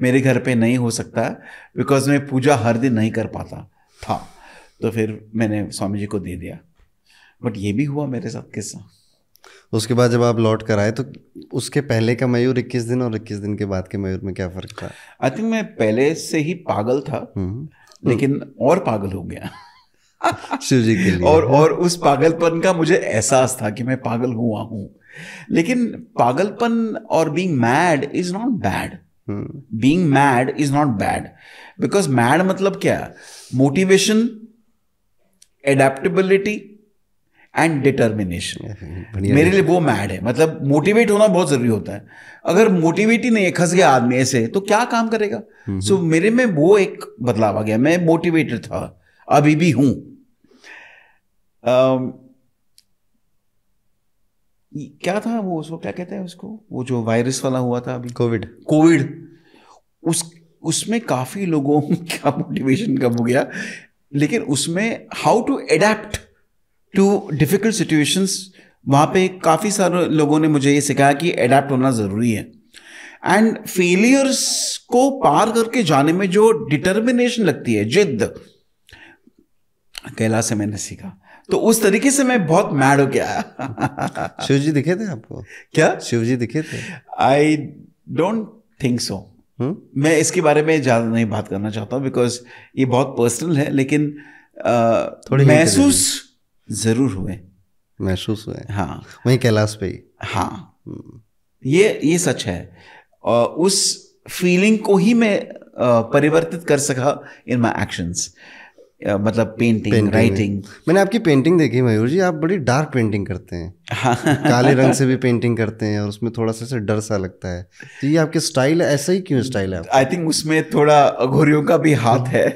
मेरे घर पे नहीं हो सकता बिकॉज मैं पूजा हर दिन नहीं कर पाता था तो फिर मैंने स्वामी जी को दे दिया बट ये भी हुआ मेरे साथ किस्सा उसके बाद जब आप लौट कर आए तो उसके पहले का मयूर इक्कीस दिन और इक्कीस दिन के बाद के मयूर में क्या फ़र्क था आई थिंक मैं पहले से ही पागल था हम्म। लेकिन और पागल हो गया शिव जी के लिए और और उस पागलपन का मुझे एहसास था कि मैं पागल हुआ हूं लेकिन पागलपन और being mad is not bad being mad is not bad because mad मतलब क्या मोटिवेशन एडेप्टेबिलिटी एंड डिटर्मिनेशन मेरे लिए वो मैड है मतलब मोटिवेट होना बहुत ज़रूरी होता है अगर मोटिवेट ही नहीं है खस गया आदमी ऐसे तो क्या काम करेगा सो हम्म, हम्म। so, मेरे में वो एक बदलाव आ गया मैं मोटिवेटेड था अभी भी हूं क्या था वो उसको क्या कहते हैं उसको वो जो वायरस वाला हुआ था अभी कोविड कोविड उस उसमें काफ़ी लोगों का मोटिवेशन कम हो गया लेकिन उसमें how to adapt to difficult situations वहाँ पे काफ़ी सारे लोगों ने मुझे ये सिखाया कि अडेप्ट होना ज़रूरी है एंड फेलियर्स को पार करके जाने में जो डिटर्मिनेशन लगती है जिद कैला से मैंने सीखा तो उस तरीके से मैं बहुत मैड हो गया शिव जी दिखे थे आपको क्या शिव जी दिखे थे आई डोंट थिंक सो मैं इसके बारे में ज़्यादा नहीं बात करना चाहता हूँ बिकॉज ये बहुत पर्सनल है लेकिन आ, थोड़ी महसूस ज़रूर हुए महसूस हुए हाँ वही कैलाश पे हाँ हम्म। ये ये सच है और उस फीलिंग को ही मैं परिवर्तित कर सका इन माय एक्शंस मतलब पेंटिंग राइटिंग मैंने आपकी पेंटिंग देखी मयूर जी आप बड़ी डार्क पेंटिंग करते हैं हाँ। काले रंग से भी पेंटिंग करते हैं और उसमें थोड़ा सा डर सा लगता है तो ये आपके स्टाइल ऐसा ही क्यों स्टाइल है आई थिंक उसमें थोड़ा अघोरियों का भी हाथ है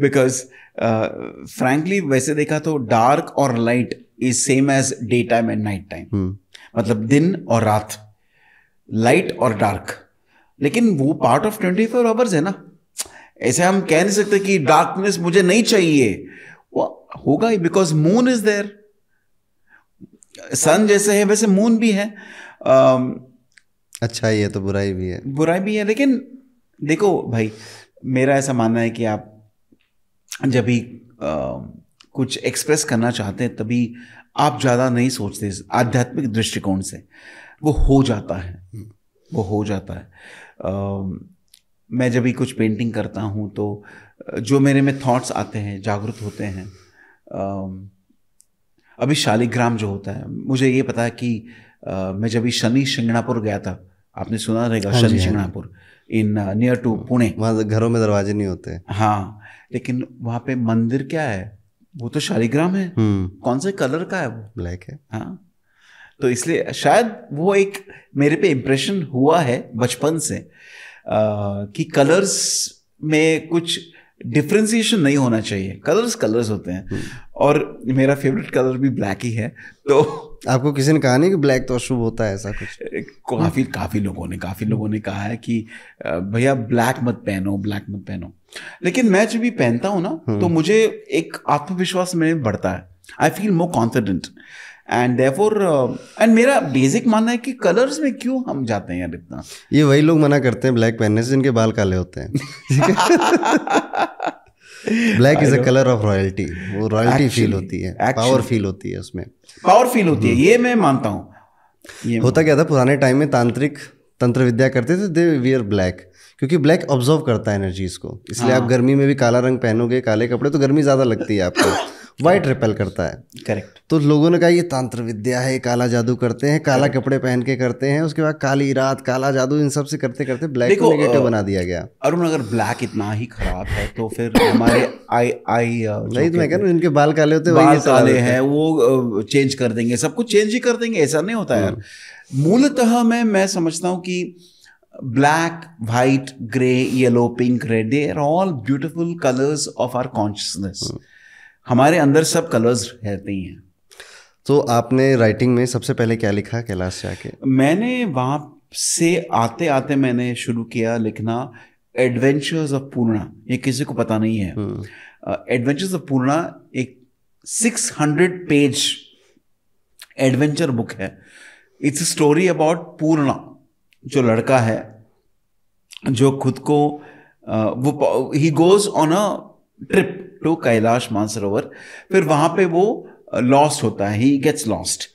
बिकॉज फ्रैंकली uh, वैसे देखा तो डार्क और light is same as day time and night time मतलब दिन और रात लाइट और डार्क लेकिन वो part of twenty four hours है ना ऐसे हम कह नहीं सकते कि डार्कनेस मुझे नहीं चाहिए वो होगा ही because moon is there sun जैसे है वैसे मून भी है uh, अच्छा ही है तो बुराई भी है बुराई भी है लेकिन देखो भाई मेरा ऐसा मानना है कि आप जब भी कुछ एक्सप्रेस करना चाहते हैं तभी आप ज़्यादा नहीं सोचते आध्यात्मिक दृष्टिकोण से वो हो जाता है वो हो जाता है आ, मैं जब भी कुछ पेंटिंग करता हूँ तो जो मेरे में थॉट्स आते हैं जागरूक होते हैं अभी शालिग्राम जो होता है मुझे ये पता है कि आ, मैं जब भी शनि शिंगणापुर गया था आपने सुना रहेगा हाँ शनि हाँ Shingnapur in near to Pune घरों में दरवाजे नहीं होते हाँ लेकिन वहां पे मंदिर क्या है वो तो शालिग्राम है हम्म। कौन से कलर का है वो ब्लैक है हाँ तो इसलिए शायद वो एक मेरे पे इम्प्रेशन हुआ है बचपन से आ, कि कलर्स में कुछ डिफ्रेंसिएशन नहीं होना चाहिए कलर्स कलर्स होते हैं हम्म। और मेरा फेवरेट कलर भी ब्लैक ही है तो आपको किसी ने कहा नहीं कि ब्लैक तो अशुभ होता है ऐसा कुछ काफ़ी काफ़ी लोगों ने काफ़ी लोगों ने कहा है कि भैया ब्लैक मत पहनो ब्लैक मत पहनो लेकिन मैं जब भी पहनता हूँ ना तो हम्म। मुझे एक आत्मविश्वास में बढ़ता है I feel more confident and therefore and मेरा बेसिक मानना है कि कलर्स में क्यों हम जाते हैं यार इतना ये वही लोग मना करते हैं ब्लैक पहनने से जिनके बाल काले होते हैं black is a colour of royalty वो रॉयल्टी फील होती है पावर फील होती है उसमें पावर फील होती है हम्म। ये मैं मानता हूँ होता क्या था पुराने टाइम में तांत्रिक तंत्र विद्या करते थे दे वियर ब्लैक क्योंकि ब्लैक ऑब्जर्व करता है एनर्जीज को इसलिए हाँ। आप गर्मी में भी काला रंग पहनोगे काले कपड़े तो गर्मी ज़्यादा लगती है आपको वाइट रिपेल करता है करेक्ट तो लोगों ने कहा ये तंत्र विद्या है काला जादू करते हैं काला कपड़े पहन के करते हैं उसके बाद काली रात काला जादू इन सब से करते करते ब्लैक को नेगेटिव बना दिया गया अरुण अगर ब्लैक इतना ही खराब है तो फिर हमारे आई आई नहीं तो मैं कह रहा इनके बाल काले होते बाल काले हैं वो चेंज कर देंगे सब कुछ चेंज ही कर देंगे ऐसा नहीं होता यार हाँ। मूलतः मैं मैं समझता हूँ कि black white grey yellow pink red they are all beautiful colours of our consciousness हमारे अंदर सब कलर्स रहते ही हैं तो आपने राइटिंग में सबसे पहले क्या लिखा कैलाश जाके मैंने वहाँ से आते आते मैंने शुरू किया लिखना एडवेंचर्स ऑफ पूर्णा ये किसी को पता नहीं है एडवेंचर्स ऑफ पूर्णा एक 600 पेज एडवेंचर बुक है इट्स स्टोरी अबाउट पूर्णा जो लड़का है जो खुद को वो ही goes on a trip to Kailash Mansarovar फिर वहां पे वो लॉस्ट uh, होता है ही गेट्स लॉस्ट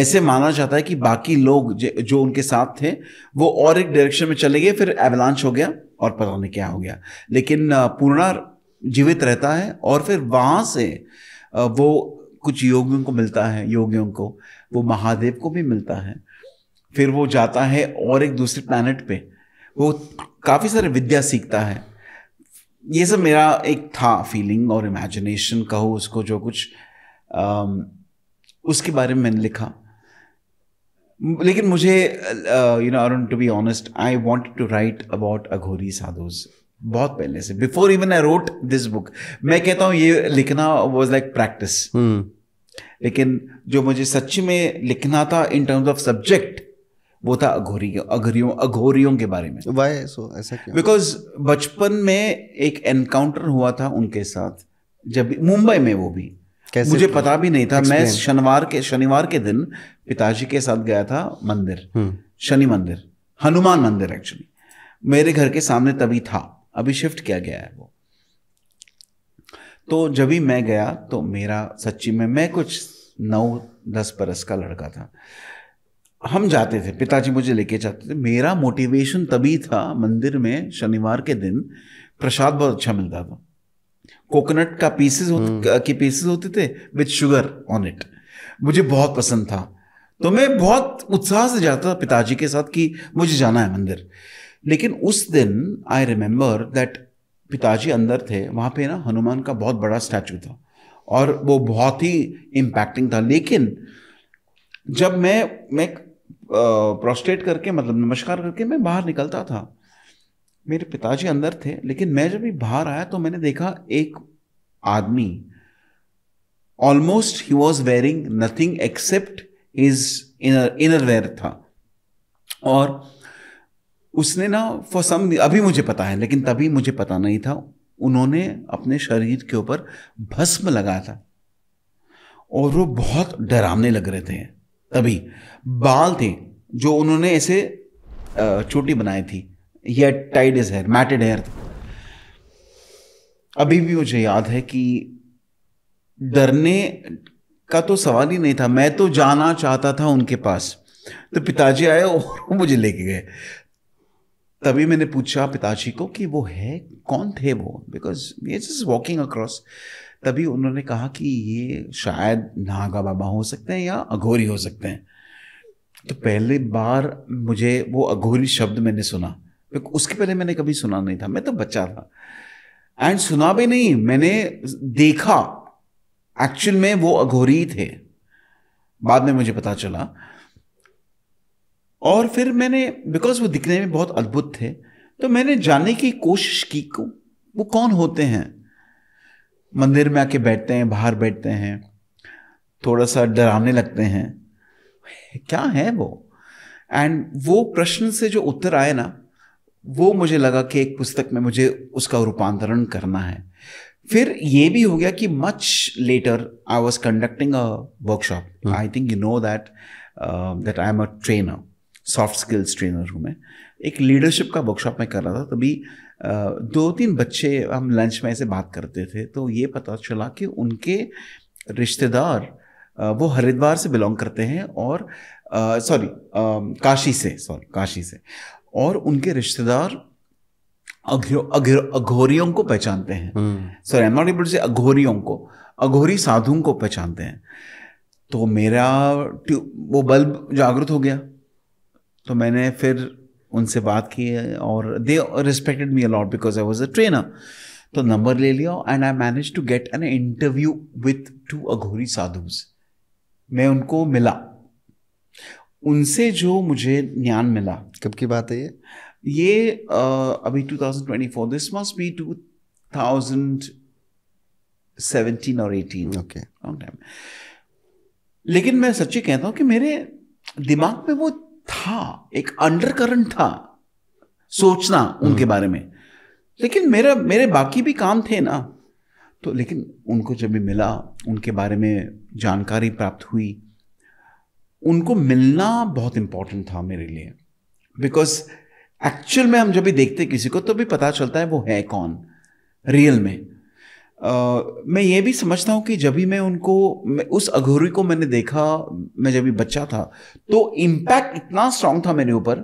ऐसे माना जाता है कि बाकी लोग जो उनके साथ थे वो और एक डायरेक्शन में चले गए फिर एवलांच हो गया और पता नहीं क्या हो गया लेकिन uh, पूर्णा जीवित रहता है और फिर वहां से uh, वो कुछ योगियों को मिलता है योगियों को वो महादेव को भी मिलता है फिर वो जाता है और एक दूसरे प्लानट पे वो काफ़ी सारे विद्या सीखता है ये सब मेरा एक था फीलिंग और इमेजिनेशन कहो उसको जो कुछ आम, उसके बारे में मैंने लिखा लेकिन मुझे you know Arun to be honest I want to write about Aghori sadhus बहुत पहले से before even I wrote this book मैं कहता हूँ ये लिखना वॉज लाइक प्रैक्टिस लेकिन जो मुझे सच में लिखना था इन टर्म्स ऑफ सब्जेक्ट वो था अघोरियों अघोरियों अघोरियों के बारे में वाई सो ऐसा क्यों बिकॉज बचपन में एक एनकाउंटर हुआ था उनके साथ जब मुंबई में वो भी कैसे मुझे पता भी नहीं था Explain. मैं शनिवार के शनिवार के दिन पिताजी के साथ गया था मंदिर हम्म। शनि मंदिर हनुमान मंदिर एक्चुअली मेरे घर के सामने तभी था अभी शिफ्ट किया गया है वो तो जब भी मैं गया तो मेरा सच्ची में मैं कुछ नौ दस बरस का लड़का था हम जाते थे पिताजी मुझे लेके जाते थे मेरा मोटिवेशन तभी था मंदिर में शनिवार के दिन प्रसाद बहुत अच्छा मिलता था कोकोनट का पीसेस हम्म। के पीसेस होते थे विथ शुगर ऑन इट मुझे बहुत पसंद था तो मैं बहुत उत्साह से जाता था पिताजी के साथ कि मुझे जाना है मंदिर लेकिन उस दिन आई रिमेम्बर दैट पिताजी अंदर थे वहाँ पे ना हनुमान का बहुत बड़ा स्टैचू था और वो बहुत ही इम्पैक्टिंग था लेकिन जब मैं मैं प्रोस्टेट करके मतलब नमस्कार करके मैं बाहर निकलता था मेरे पिताजी अंदर थे लेकिन मैं जब भी बाहर आया तो मैंने देखा एक आदमी almost he was wearing nothing except is inner inner wear था और उसने ना फॉर सम अभी मुझे पता है लेकिन तभी मुझे पता नहीं था उन्होंने अपने शरीर के ऊपर भस्म लगाया था और वो बहुत डरावने लग रहे थे अभी बाल थे जो उन्होंने ऐसे छोटी बनाई थी यह tied is hair matted hair अभी भी मुझे याद है कि डरने का तो सवाल ही नहीं था मैं तो जाना चाहता था उनके पास तो पिताजी आए और मुझे लेके गए तभी मैंने पूछा पिताजी को कि वो है कौन थे वो बिकॉज वॉकिंग अक्रॉस तभी उन्होंने कहा कि ये शायद नागा बाबा हो सकते हैं या अघोरी हो सकते हैं तो पहली बार मुझे वो अघोरी शब्द मैंने सुना उसके पहले मैंने कभी सुना नहीं था मैं तो बच्चा था एंड सुना भी नहीं मैंने देखा एक्चुअल में वो अघोरी थे बाद में मुझे पता चला और फिर मैंने बिकॉज वो दिखने में बहुत अद्भुत थे तो मैंने जानने की कोशिश की को, वो कौन होते हैं मंदिर में आके बैठते हैं बाहर बैठते हैं थोड़ा सा डराने लगते हैं क्या है वो एंड वो प्रश्न से जो उत्तर आए ना वो मुझे लगा कि एक पुस्तक में मुझे उसका रूपांतरण करना है फिर ये भी हो गया कि much later I was conducting a workshop I think you know that that I am a trainer soft skills trainer हूँ मैं एक लीडरशिप का वर्कशॉप मैं कर रहा था तभी तो दो तीन बच्चे हम लंच में ऐसे बात करते थे तो ये पता चला कि उनके रिश्तेदार वो हरिद्वार से बिलोंग करते हैं और सॉरी काशी से सॉरी काशी से और उनके रिश्तेदार अघोरियों को पहचानते हैं हम्म। सॉरी एम नॉट से अघोरियों को अघोरी साधुओं को पहचानते हैं तो मेरा वो बल्ब जागृत हो गया तो मैंने फिर उनसे बात की और they respected me a lot because I was a trainer तो नंबर ले लिया and I manage to get an interview with two Aghori sadhus मैं उनको मिला उनसे जो मुझे ज्ञान मिला कब की बात है ये ये आ, अभी 2024 दिस मस्ट बी 2017 और 18 ओके लॉन्ग टाइम लेकिन मैं सच्ची कहता हूँ कि मेरे दिमाग में वो था एक अंडरकरंट था सोचना उनके हम्म। बारे में लेकिन मेरा मेरे बाकी भी काम थे ना तो लेकिन उनको जब भी मिला उनके बारे में जानकारी प्राप्त हुई उनको मिलना बहुत इंपॉर्टेंट था मेरे लिए बिकॉज एक्चुअल में हम जब भी देखते किसी को तो भी पता चलता है वो है कौन रियल में आ, मैं ये भी समझता हूँ कि जब भी मैं उनको मैं उस अघोरी को मैंने देखा मैं जब भी बच्चा था तो इम्पैक्ट इतना स्ट्रांग था मेरे ऊपर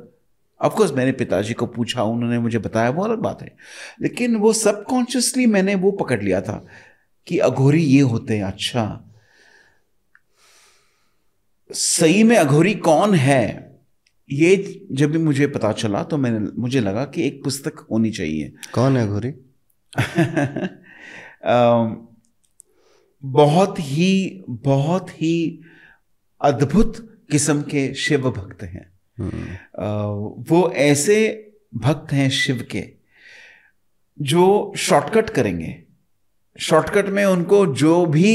ऑफकोर्स मैंने पिताजी को पूछा उन्होंने मुझे बताया वो अलग बात है लेकिन वो सबकॉन्शियसली मैंने वो पकड़ लिया था कि अघोरी ये होते हैं अच्छा सही में अघोरी कौन है ये जब भी मुझे पता चला तो मैंने मुझे लगा कि एक पुस्तक होनी चाहिए कौन है अघोरी बहुत ही बहुत ही अद्भुत किस्म के शिव भक्त हैं हम्म। वो ऐसे भक्त हैं शिव के जो शॉर्टकट करेंगे शॉर्टकट में उनको जो भी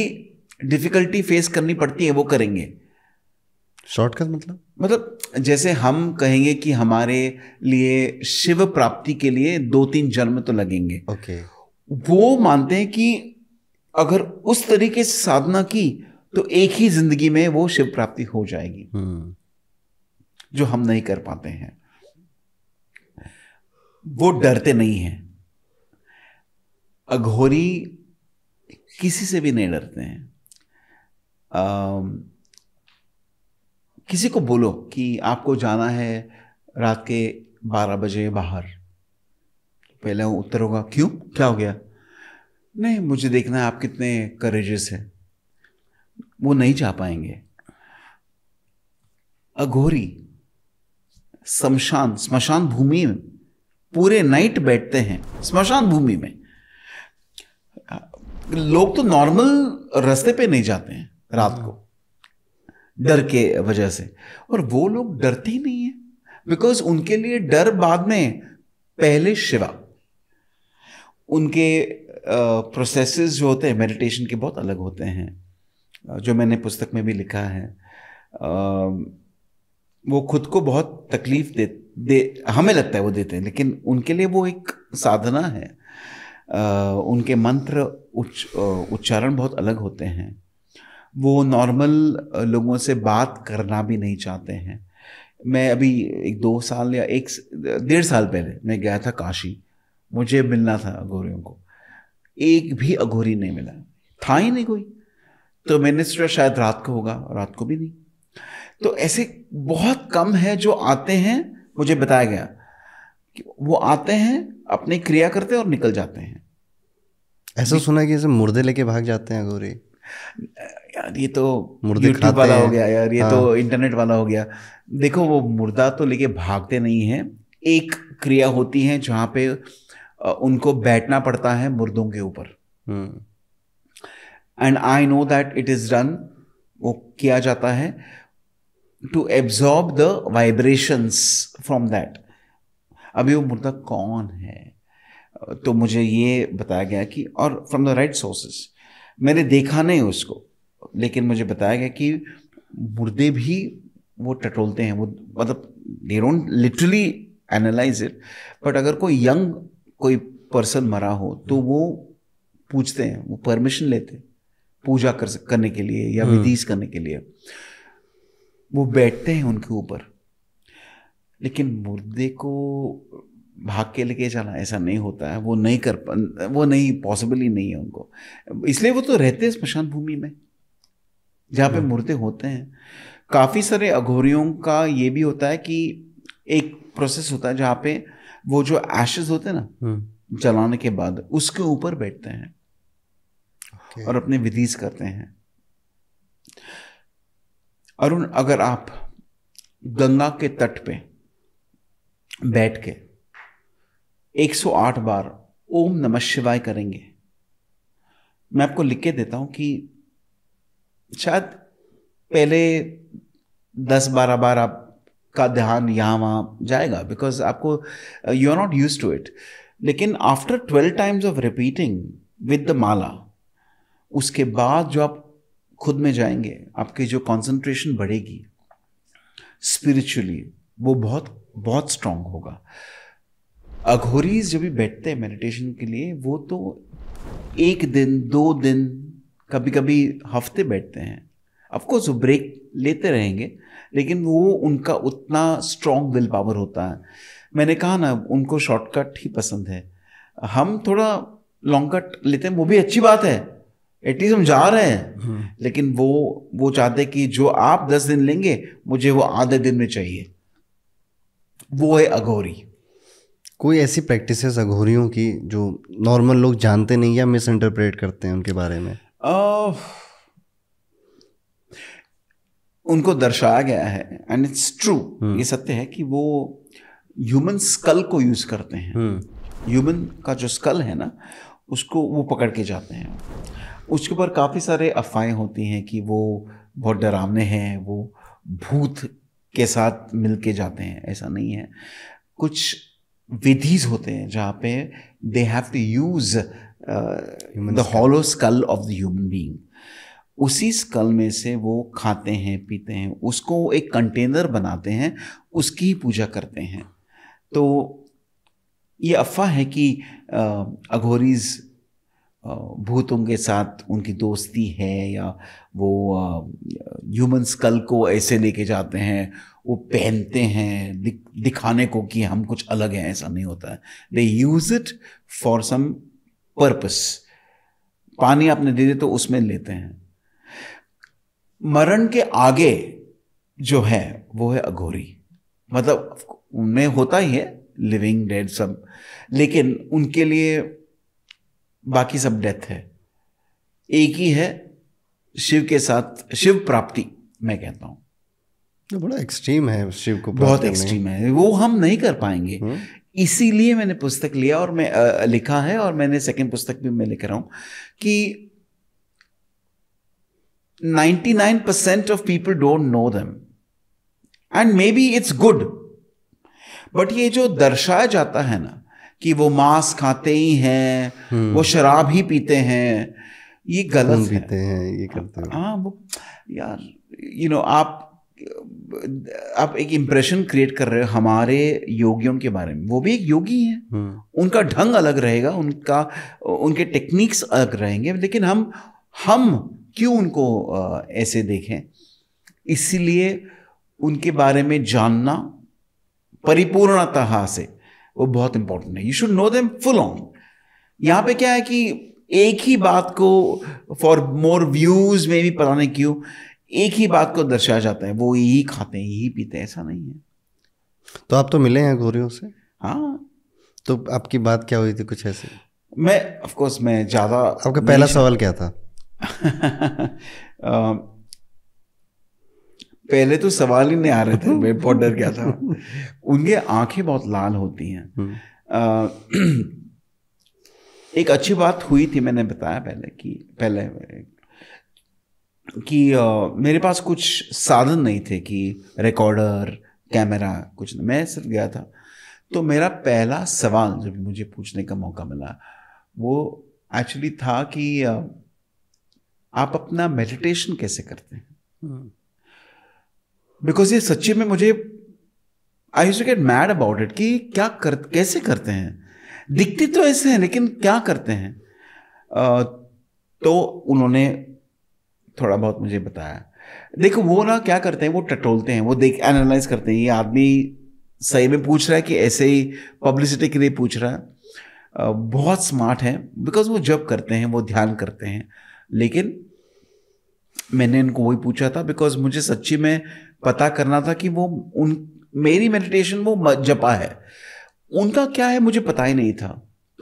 डिफिकल्टी फेस करनी पड़ती है वो करेंगे शॉर्टकट मतलब मतलब जैसे हम कहेंगे कि हमारे लिए शिव प्राप्ति के लिए दो तीन जन्म तो लगेंगे ओके okay. वो मानते हैं कि अगर उस तरीके से साधना की तो एक ही जिंदगी में वो शिव प्राप्ति हो जाएगी हम्म। जो हम नहीं कर पाते हैं वो डरते नहीं हैं अघोरी किसी से भी नहीं डरते हैं आ, किसी को बोलो कि आपको जाना है रात के बारह बजे बाहर पहले उत्तर होगा क्यों क्या हो गया नहीं मुझे देखना है आप कितने करेजेस हैं वो नहीं जा पाएंगे अघोरी शमशान स्मशान भूमि में पूरे नाइट बैठते हैं स्मशान भूमि में लोग तो नॉर्मल रास्ते पे नहीं जाते हैं रात को डर के वजह से और वो लोग डरते ही नहीं है बिकॉज उनके लिए डर बाद में पहले शिवा उनके प्रोसेस जो होते हैं मेडिटेशन के बहुत अलग होते हैं जो मैंने पुस्तक में भी लिखा है वो खुद को बहुत तकलीफ दे दे हमें लगता है वो देते हैं लेकिन उनके लिए वो एक साधना है उनके मंत्र उच्च उच्चारण बहुत अलग होते हैं वो नॉर्मल लोगों से बात करना भी नहीं चाहते हैं मैं अभी एक दो साल या एक डेढ़ साल पहले मैं गया था काशी मुझे मिलना था अघोरियों को एक भी अघोरी नहीं मिला था ही नहीं कोई तो मैंने सोचा शायद रात को होगा रात को भी नहीं तो ऐसे बहुत कम है जो आते हैं मुझे बताया गया कि वो आते हैं अपनी क्रिया करते हैं और निकल जाते हैं ऐसा सुना कि ऐसे मुर्दे लेके भाग जाते हैं अघोरी यार ये तो मुर्दे वाला हो गया यार ये तो हाँ। तो इंटरनेट वाला हो गया देखो वो मुर्दा तो लेके भागते नहीं है एक क्रिया होती है जहाँ पे उनको बैठना पड़ता है मुर्दों के ऊपर and I know that it is done वो किया जाता है to absorb the vibrations from that अभी वो मुर्दा कौन है तो मुझे ये बताया गया कि और फ्रॉम द राइट सोर्सेस मैंने देखा नहीं उसको लेकिन मुझे बताया गया कि मुर्दे भी वो टटोलते हैं वो मतलब they don't literally analyse it but अगर कोई यंग कोई पर्सन मरा हो तो हम्म। वो पूछते हैं वो परमिशन लेते हैं पूजा कर करने के लिए या हम्म। विधीज करने के लिए वो बैठते हैं उनके ऊपर लेकिन मुर्दे को भाग के लेके जाना ऐसा नहीं होता है वो नहीं कर वो नहीं पॉसिबल ही नहीं है उनको इसलिए वो तो रहते हैं स्मशान भूमि में जहाँ पे हम्म। मुर्दे होते हैं काफ़ी सारे अघोरियों का ये भी होता है कि एक प्रोसेस होता है जहाँ पे वो जो एशेज होते हैं ना हम्म। जलाने के बाद उसके ऊपर बैठते हैं okay. और अपने विधीज करते हैं अरुण अगर आप गंगा के तट पे बैठ के 108 बार ओम नमः शिवाय करेंगे मैं आपको लिख के देता हूं कि शायद पहले 10 बारह बार आप का ध्यान यहाँ वहाँ जाएगा बिकॉज आपको you are not use to it लेकिन after twelve times of repeating with the mala उसके बाद जो आप खुद में जाएंगे आपकी जो कॉन्सेंट्रेशन बढ़ेगी स्पिरिचुअली वो बहुत बहुत स्ट्रांग होगा अघोरीज जब भी बैठते हैं मेडिटेशन के लिए वो तो एक दिन दो दिन कभी कभी हफ्ते बैठते हैं ऑफकोर्स वो ब्रेक लेते रहेंगे लेकिन वो उनका उतना स्ट्रॉन्ग विल पावर होता है मैंने कहा ना उनको शॉर्टकट ही पसंद है हम थोड़ा लॉन्ग कट लेते हैं वो भी अच्छी बात है एटलीस्ट हम जा रहे हैं हम्म। लेकिन वो वो चाहते कि जो आप दस दिन लेंगे मुझे वो आधे दिन में चाहिए वो है अघोरी कोई ऐसी प्रैक्टिसेस अघोरियों की जो नॉर्मल लोग जानते नहीं या मिस इंटरप्रेट करते हैं उनके बारे में आ, उनको दर्शाया गया है एंड इट्स ट्रू ये सत्य है कि वो ह्यूमन स्कल को यूज करते हैं ह्यूमन का जो स्कल है ना उसको वो पकड़ के जाते हैं उसके ऊपर काफ़ी सारे अफवाहें होती हैं कि वो बहुत डरावने हैं वो भूत के साथ मिल के जाते हैं ऐसा नहीं है कुछ विधीज होते हैं जहाँ पे they have to use the hollow skull of the human being उसी स्कल में से वो खाते हैं पीते हैं उसको एक कंटेनर बनाते हैं उसकी ही पूजा करते हैं तो ये अफवाह है कि अघोरीज भूतों के साथ उनकी दोस्ती है या वो ह्यूमन स्कल को ऐसे लेके जाते हैं वो पहनते हैं दिखाने को कि हम कुछ अलग हैं ऐसा नहीं होता है they use it for some purpose पानी आपने दे दे तो उसमें लेते हैं मरण के आगे जो है वो है अघोरी मतलब उनमें होता ही है लिविंग डेड सब लेकिन उनके लिए बाकी सब डेथ है एक ही है शिव के साथ शिव प्राप्ति मैं कहता हूं बड़ा एक्सट्रीम है शिव को बहुत एक्सट्रीम है वो हम नहीं कर पाएंगे हम्म। इसीलिए मैंने पुस्तक लिया और मैं लिखा है और मैंने सेकंड पुस्तक भी मैं लिख रहा हूं कि 99% of people don't know them. And maybe it's good. but ये जो दर्शाया जाता है ना कि वो मांस खाते ही हैं hmm. वो शराब ही पीते हैं ये गलत है पीते हैं ये करते हैं हाँ वो यार यू you नो know, आप आप एक इंप्रेशन क्रिएट कर रहे हो हमारे योगियों के बारे में वो भी एक योगी है हम्म। उनका ढंग अलग रहेगा उनका उनके टेक्निक्स अलग रहेंगे लेकिन हम हम क्यों उनको ऐसे देखें इसलिए उनके बारे में जानना परिपूर्णतः से वो बहुत इंपॉर्टेंट है you should know them full on यहां पे क्या है कि एक ही बात को फॉर मोर व्यूज में भी पता नहीं क्यों एक ही बात को दर्शाया जाता है वो यही खाते हैं यही पीते हैं ऐसा नहीं है तो आप तो मिले हैं गोरियों से हाँ तो आपकी बात क्या हुई थी कुछ ऐसे मैं ऑफ कोर्स मैं ज़्यादा आपका पहला सवाल क्या था पहले तो सवाल ही नहीं आ रहे थे मैं बहुत डर गया था उनके आंखें बहुत लाल होती हैं हम्म। एक अच्छी बात हुई थी मैंने बताया पहले कि पहले कि आ, मेरे पास कुछ साधन नहीं थे कि रिकॉर्डर कैमरा कुछ नहीं मैं सिर्फ गया था तो मेरा पहला सवाल जब मुझे पूछने का मौका मिला वो एक्चुअली था कि आप अपना मेडिटेशन कैसे करते हैं बिकॉज hmm. ये सच्ची में मुझे I you get mad about it कि क्या कर कैसे करते हैं दिखते तो ऐसे हैं लेकिन क्या करते हैं आ, तो उन्होंने थोड़ा बहुत मुझे बताया देखो वो ना क्या करते हैं वो टटोलते हैं वो देख एनालाइज करते हैं ये आदमी सही में पूछ रहा है कि ऐसे ही पब्लिसिटी के लिए पूछ रहा है बहुत स्मार्ट है बिकॉज वो जब करते हैं वो ध्यान करते हैं लेकिन मैंने इनको वही पूछा था बिकॉज मुझे सच्ची में पता करना था कि वो उन मेरी मेडिटेशन वो जपा है उनका क्या है मुझे पता ही नहीं था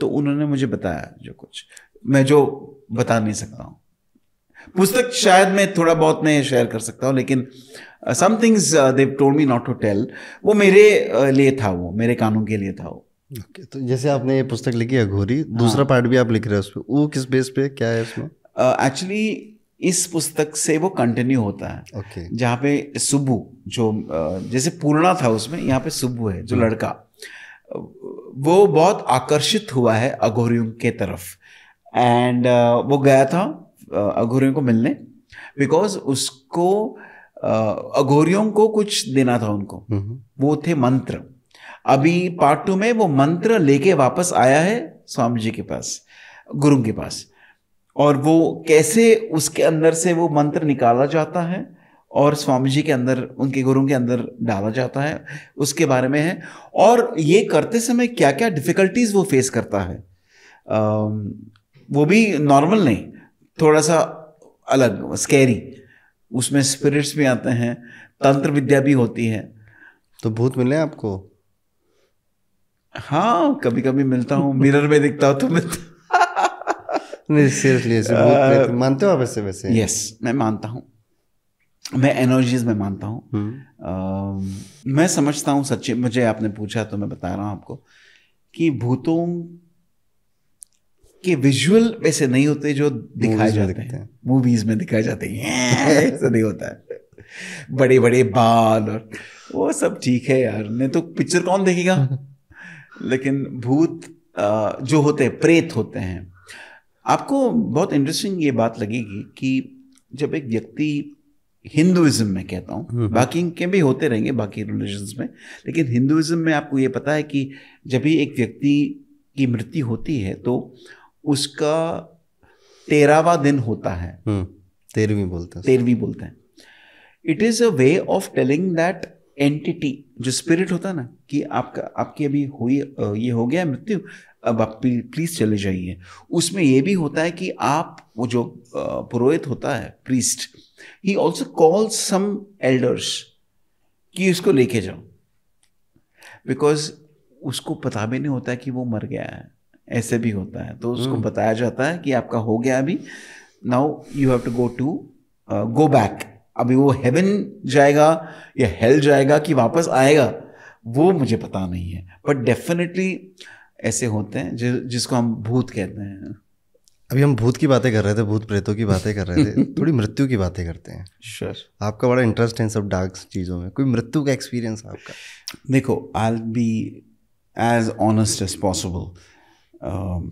तो उन्होंने मुझे बताया जो कुछ मैं जो बता नहीं सकता हूँ पुस्तक शायद मैं थोड़ा बहुत मैं शेयर कर सकता हूँ लेकिन some things they've told me not to tell वो मेरे uh, लिए था वो मेरे कानून के लिए था वो okay, तो जैसे आपने ये पुस्तक लिखी है घोरी हाँ. दूसरा पार्ट भी आप लिख रहे हो उसमें वो किस बेस पे क्या है इसमें एक्चुअली uh, इस पुस्तक से वो कंटिन्यू होता है okay. जहाँ पे सुबु जो जैसे पूर्णा था उसमें यहाँ पे सुबु है जो hmm. लड़का वो बहुत आकर्षित हुआ है अघोरियम के तरफ एंड वो गया था अघोरियम को मिलने बिकॉज उसको अघोरियों को कुछ देना था उनको hmm. वो थे मंत्र अभी पार्ट टू में वो मंत्र लेके वापस आया है स्वामी जी के पास गुरु के पास और वो कैसे उसके अंदर से वो मंत्र निकाला जाता है और स्वामी जी के अंदर उनके गुरु के अंदर डाला जाता है उसके बारे में है और ये करते समय क्या क्या डिफ़िकल्टीज वो फेस करता है आ, वो भी नॉर्मल नहीं थोड़ा सा अलग स्कैरी उसमें स्पिरिट्स भी आते हैं तंत्र विद्या भी होती है तो भूत मिले आपको हाँ कभी कभी मिलता हूँ मिरर में दिखता हूँ तो मिलता नहीं सीरियसली uh, तो मानते हो आप ऐसे वैसे यस मैं मानता हूँ मैं एनर्जीज में मानता हूँ हम्म। um, मैं समझता हूँ सच्चे मुझे आपने पूछा तो मैं बता रहा हूँ आपको कि भूतों के विजुअल वैसे नहीं होते जो दिखाए जाते हैं मूवीज में दिखाए जाते हैं ऐसा नहीं होता है बड़े बड़े बाल और वो सब ठीक है यार नहीं तो पिक्चर कौन देखेगा लेकिन भूत uh, जो होते हैं प्रेत होते हैं आपको बहुत इंटरेस्टिंग ये बात लगेगी कि जब एक व्यक्ति हिंदुइज्म में कहता हूँ हम्म, हम्म। बाकी के भी होते रहेंगे बाकी रिलीजन्स में लेकिन हिंदुइज़्म में आपको ये पता है कि जब भी एक व्यक्ति की मृत्यु होती है तो उसका तेरहवा दिन होता है हम्म, तेरहवीं बोलते हैं तेरहवीं बोलते हैं it is a way of telling that entity जो स्पिरिट होता है ना कि आपका आपकी अभी हुई ये हो गया मृत्यु अब आप प्लीज़ चले जाइए उसमें ये भी होता है कि आप वो जो पुरोहित होता है priest he also call some elders कि उसको लेके जाओ बिकॉज उसको पता भी नहीं होता कि वो मर गया है ऐसे भी होता है तो उसको hmm. बताया जाता है कि आपका हो गया अभी now you have to go to go back अभी वो हेवन जाएगा या हेल जाएगा कि वापस आएगा वो मुझे पता नहीं है बट डेफिनेटली ऐसे होते हैं जि, जिसको हम भूत कहते हैं अभी हम भूत की बातें कर रहे थे भूत प्रेतों की बातें कर रहे थे थोड़ी मृत्यु की बातें करते हैं श्योर sure. आपका बड़ा इंटरेस्ट है इन सब डार्क चीज़ों में कोई मृत्यु का एक्सपीरियंस आपका देखो I be as honest as possible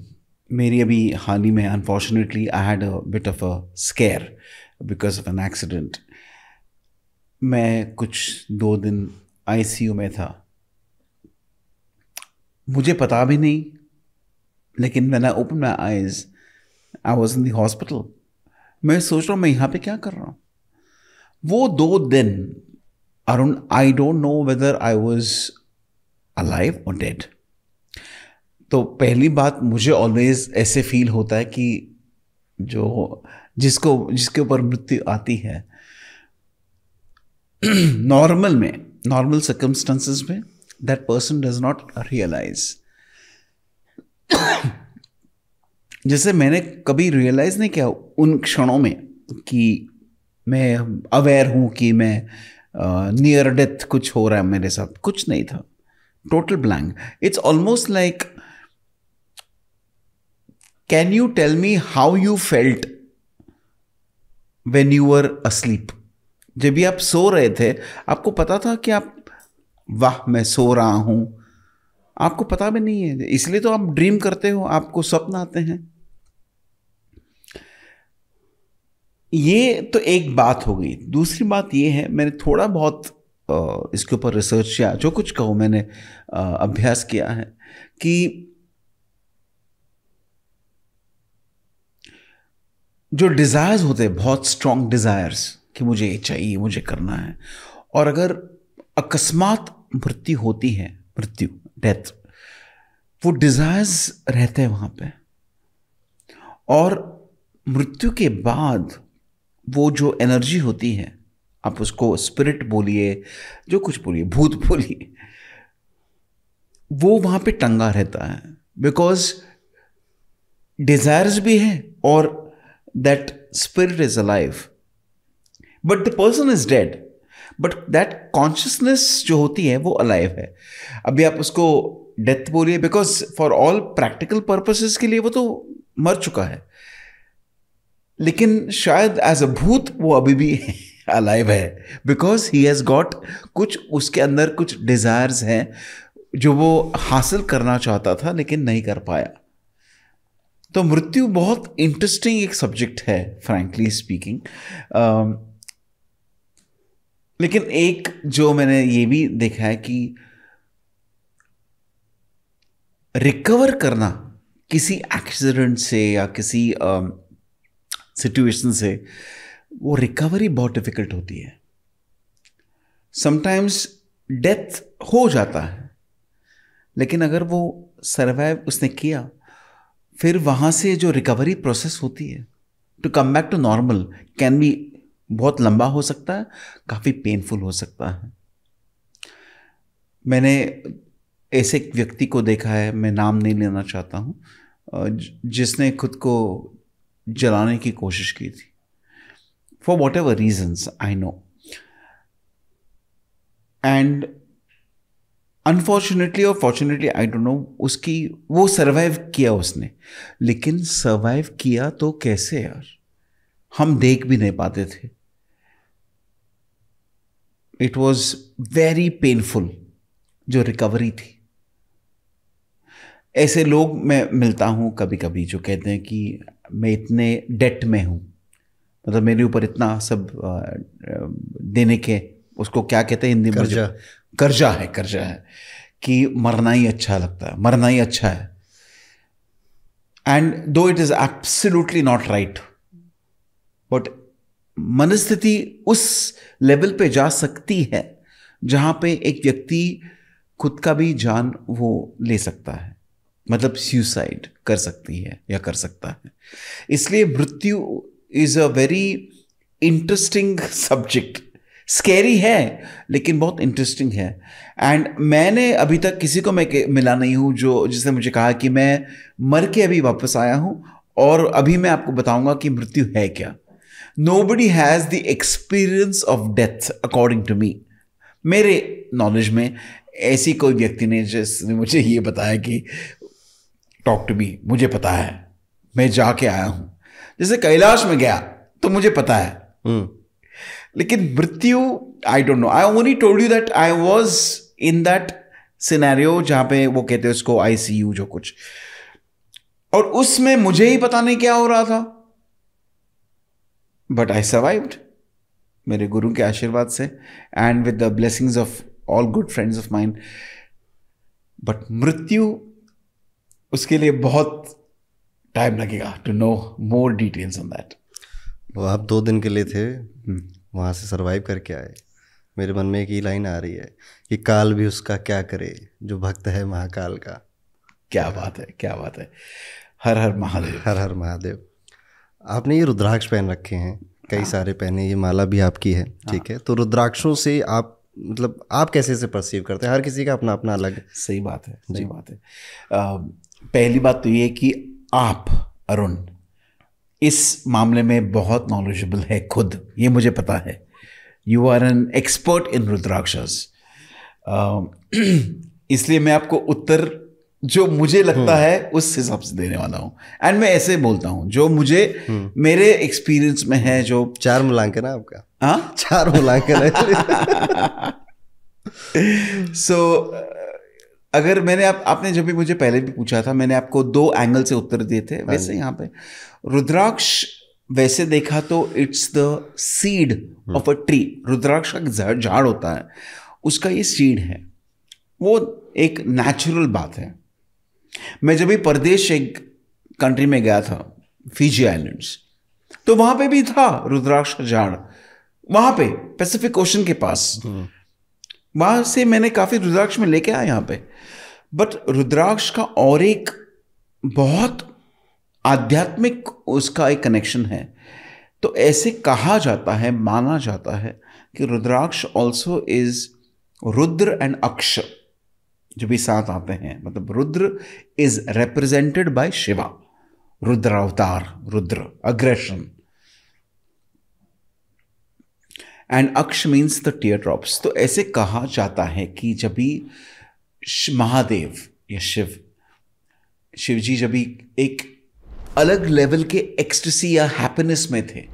मेरी अभी हाल ही में unfortunately I had a bit of a scare because of an accident मैं कुछ दो दिन आईसीयू में था मुझे पता भी नहीं लेकिन मैंने open my eyes I was in the hospital मैं सोच रहा हूँ मैं यहाँ पे क्या कर रहा हूँ वो दो दिन Arun I don't know whether I was alive और डेड तो पहली बात मुझे ऑलवेज ऐसे फील होता है कि जो जिसको जिसके ऊपर मृत्यु आती है नॉर्मल में नॉर्मल सर्कमस्टांसिस में that person does not realise जैसे मैंने कभी रियलाइज़ नहीं किया उन क्षणों में कि मैं अवेयर हूँ कि मैं नियर uh, डेथ कुछ हो रहा है मेरे साथ कुछ नहीं था total blank it's almost like can you tell me how you felt when you are asleep जब भी आप सो रहे थे आपको पता था कि आप वाह मैं सो रहा हूं आपको पता भी नहीं है इसलिए तो आप ड्रीम करते हो आपको स्वप्न आते हैं ये तो एक बात हो गई दूसरी बात ये है मैंने थोड़ा बहुत इसके ऊपर रिसर्च किया जो कुछ कहो मैंने अभ्यास किया है कि जो डिज़ायर्स होते हैं बहुत स्ट्रॉन्ग डिज़ायर्स कि मुझे ये चाहिए मुझे करना है और अगर अकस्मात मृत्यु होती है मृत्यु डेथ वो डिज़ायर्स रहते हैं वहां पे और मृत्यु के बाद वो जो एनर्जी होती है आप उसको स्पिरिट बोलिए जो कुछ बोलिए भूत बोलिए वो वहां पे टंगा रहता है बिकॉज डिज़ायर्स भी है और that spirit is a life but the person is dead but that consciousness जो होती है वो अलाइव है अभी आप उसको डेथ बोलिए because for all practical purposes के लिए वो तो मर चुका है लेकिन शायद एज अ भूत वो अभी भी अलाइव है बिकॉज ही हैज़ गॉट कुछ उसके अंदर कुछ डिज़ायर्स हैं जो वो हासिल करना चाहता था लेकिन नहीं कर पाया तो मृत्यु बहुत इंटरेस्टिंग एक सब्जेक्ट है फ्रैंकली स्पीकिंग लेकिन एक जो मैंने ये भी देखा है कि रिकवर करना किसी एक्सीडेंट से या किसी सिचुएशन um, uh, से वो रिकवरी बहुत डिफिकल्ट होती है समटाइम्स डेथ हो जाता है लेकिन अगर वो सर्वाइव उसने किया फिर वहाँ से जो रिकवरी प्रोसेस होती है to come back to normal can be बहुत लंबा हो सकता है काफ़ी पेनफुल हो सकता है मैंने ऐसे एक व्यक्ति को देखा है मैं नाम नहीं लेना चाहता हूँ जिसने खुद को जलाने की कोशिश की थी for whatever reasons I know and unfortunately और फॉर्चुनेटली आई डोंट नो उसकी वो सर्वाइव किया उसने लेकिन सर्वाइव किया तो कैसे यार हम देख भी नहीं पाते थे इट वॉज वेरी पेनफुल जो रिकवरी थी ऐसे लोग मैं मिलता हूँ कभी कभी जो कहते हैं कि मैं इतने डेट में हूँ मतलब मेरे ऊपर इतना सब देने के उसको क्या कहते हैं हिंदी में कर्जा कर्जा है कर्जा है कि मरना ही अच्छा लगता है मरना ही अच्छा है and though it is absolutely not right but मनस्थिति उस लेवल पे जा सकती है जहाँ पे एक व्यक्ति खुद का भी जान वो ले सकता है मतलब सुसाइड कर सकती है या कर सकता है इसलिए मृत्यु is a very interesting subject scary है लेकिन बहुत इंटरेस्टिंग है एंड मैंने अभी तक किसी को मैं मिला नहीं हूँ जो जिसने मुझे कहा कि मैं मर के अभी वापस आया हूँ और अभी मैं आपको बताऊँगा कि मृत्यु है क्या nobody has the experience of death according to me मेरे नॉलेज में ऐसी कोई व्यक्ति ने जिसने मुझे ये बताया कि टॉक टू मी मुझे पता है मैं जाके आया हूँ जैसे कैलाश में गया तो मुझे पता है hmm. लेकिन मृत्यु I don't know I only told you that I was in that scenario जहाँ पे वो कहते हैं उसको आई सी यू जो कुछ और उसमें मुझे ही पता नहीं क्या हो रहा था बट आई सर्वाइव्ड मेरे गुरु के आशीर्वाद से and with the blessings of all good friends of mind but मृत्यु उसके लिए बहुत टाइम लगेगा to know more details on that वो आप दो दिन के लिए थे hmm. वहाँ से सर्वाइव करके आए मेरे मन में एक ही लाइन आ रही है कि काल भी उसका क्या करे जो भक्त है महाकाल का क्या बात है क्या बात है हर हर महादेव हर हर महादेव आपने ये रुद्राक्ष पहन रखे हैं कई हाँ। सारे पहने ये माला भी आपकी है हाँ। ठीक है तो रुद्राक्षों से आप मतलब आप कैसे से परसीव करते हैं हर किसी का अपना अपना अलग सही बात है सही बात है पहली बात तो ये कि आप अरुण इस मामले में बहुत नॉलेजेबल है खुद ये मुझे पता है you are an expert in rudrakshas इसलिए मैं आपको उत्तर जो मुझे लगता हम्म। है उस हिसाब से देने वाला हूँ एंड मैं ऐसे बोलता हूँ जो मुझे हम्म। मेरे एक्सपीरियंस में है जो चार मूलांकन है आपका हाँ चार मूलांकन है सो अगर मैंने आप आपने जब भी मुझे पहले भी पूछा था मैंने आपको दो एंगल से उत्तर दिए थे हाँ वैसे यहाँ पे रुद्राक्ष वैसे देखा तो it's the seed of a tree rudraksha का झाड़ होता है उसका ये सीड है वो एक नेचुरल बात है मैं जब भी परदेश एक कंट्री में गया था फिजी आइलैंड्स तो वहां पे भी था रुद्राक्ष का झाड़ वहां पे पैसिफिक ओशन के पास हम्म। वहां से मैंने काफी रुद्राक्ष में लेके आया यहां पे बट रुद्राक्ष का और एक बहुत आध्यात्मिक उसका एक कनेक्शन है तो ऐसे कहा जाता है माना जाता है कि rudraksha also is Rudra and akshar जो भी साथ आते हैं मतलब Rudra is represented by Shiva Rudravatar Rudra aggression and aksh means the tear drops तो ऐसे कहा जाता है कि जब भी महादेव या शिव शिव जी जब एक अलग लेवल के एक्सट्रेसी या हैप्पीनेस में थे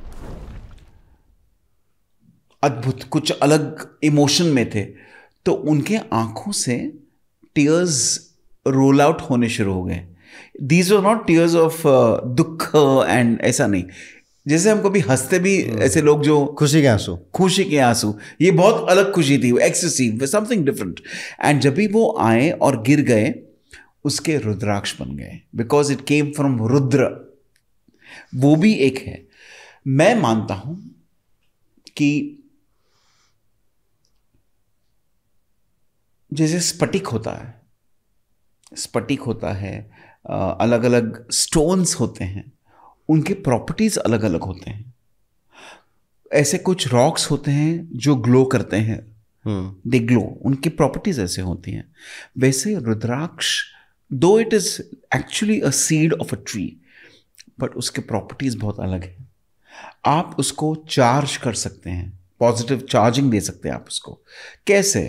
अद्भुत कुछ अलग इमोशन में थे तो उनके आंखों से टीयर्स रोल आउट होने शुरू हो गए these are not tears of dukh and ऐसा नहीं जैसे हम कभी हंसते भी हाँ। ऐसे लोग जो खुशी के आंसू खुशी के आंसू ये बहुत अलग खुशी थी एक्सेसिव समथिंग डिफरेंट एंड जब भी वो आए और गिर गए उसके रुद्राक्ष बन गए because it came from Rudra वो भी एक है मैं मानता हूं कि जैसे स्पटिक होता है स्पटिक होता है अलग अलग स्टोन्स होते हैं उनके प्रॉपर्टीज़ अलग अलग होते हैं ऐसे कुछ रॉक्स होते हैं जो ग्लो करते हैं दे हम्म। ग्लो उनकी प्रॉपर्टीज़ ऐसे होती हैं वैसे rudraksha though it is actually a seed of a tree but उसके प्रॉपर्टीज़ बहुत अलग हैं आप उसको चार्ज कर सकते हैं पॉजिटिव चार्जिंग दे सकते हैं आप उसको कैसे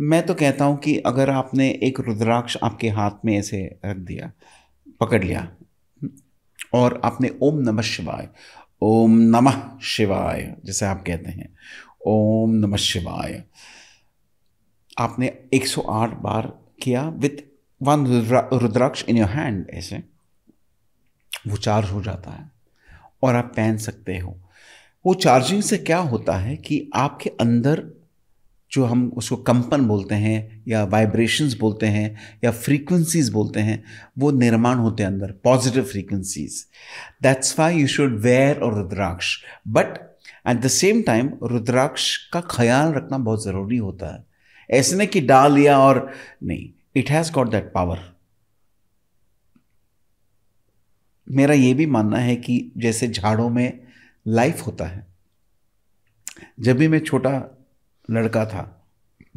मैं तो कहता हूँ कि अगर आपने एक रुद्राक्ष आपके हाथ में ऐसे रख दिया पकड़ लिया और आपने ओम नमः शिवाय ओम नमः शिवाय जैसे आप कहते हैं ओम नमः शिवाय आपने 108 बार किया with one rudraksha in your hand ऐसे वो चार्ज हो जाता है और आप पहन सकते हो वो चार्जिंग से क्या होता है कि आपके अंदर जो हम उसको कंपन बोलते हैं या वाइब्रेशंस बोलते हैं या फ्रीक्वेंसीज बोलते हैं वो निर्माण होते हैं अंदर positive frequencies that's why you should wear और rudraksha but at the same time rudraksha का ख्याल रखना बहुत ज़रूरी होता है ऐसे नहीं कि डाल लिया और नहीं it has got that power मेरा ये भी मानना है कि जैसे झाड़ों में लाइफ होता है जब भी मैं छोटा लड़का था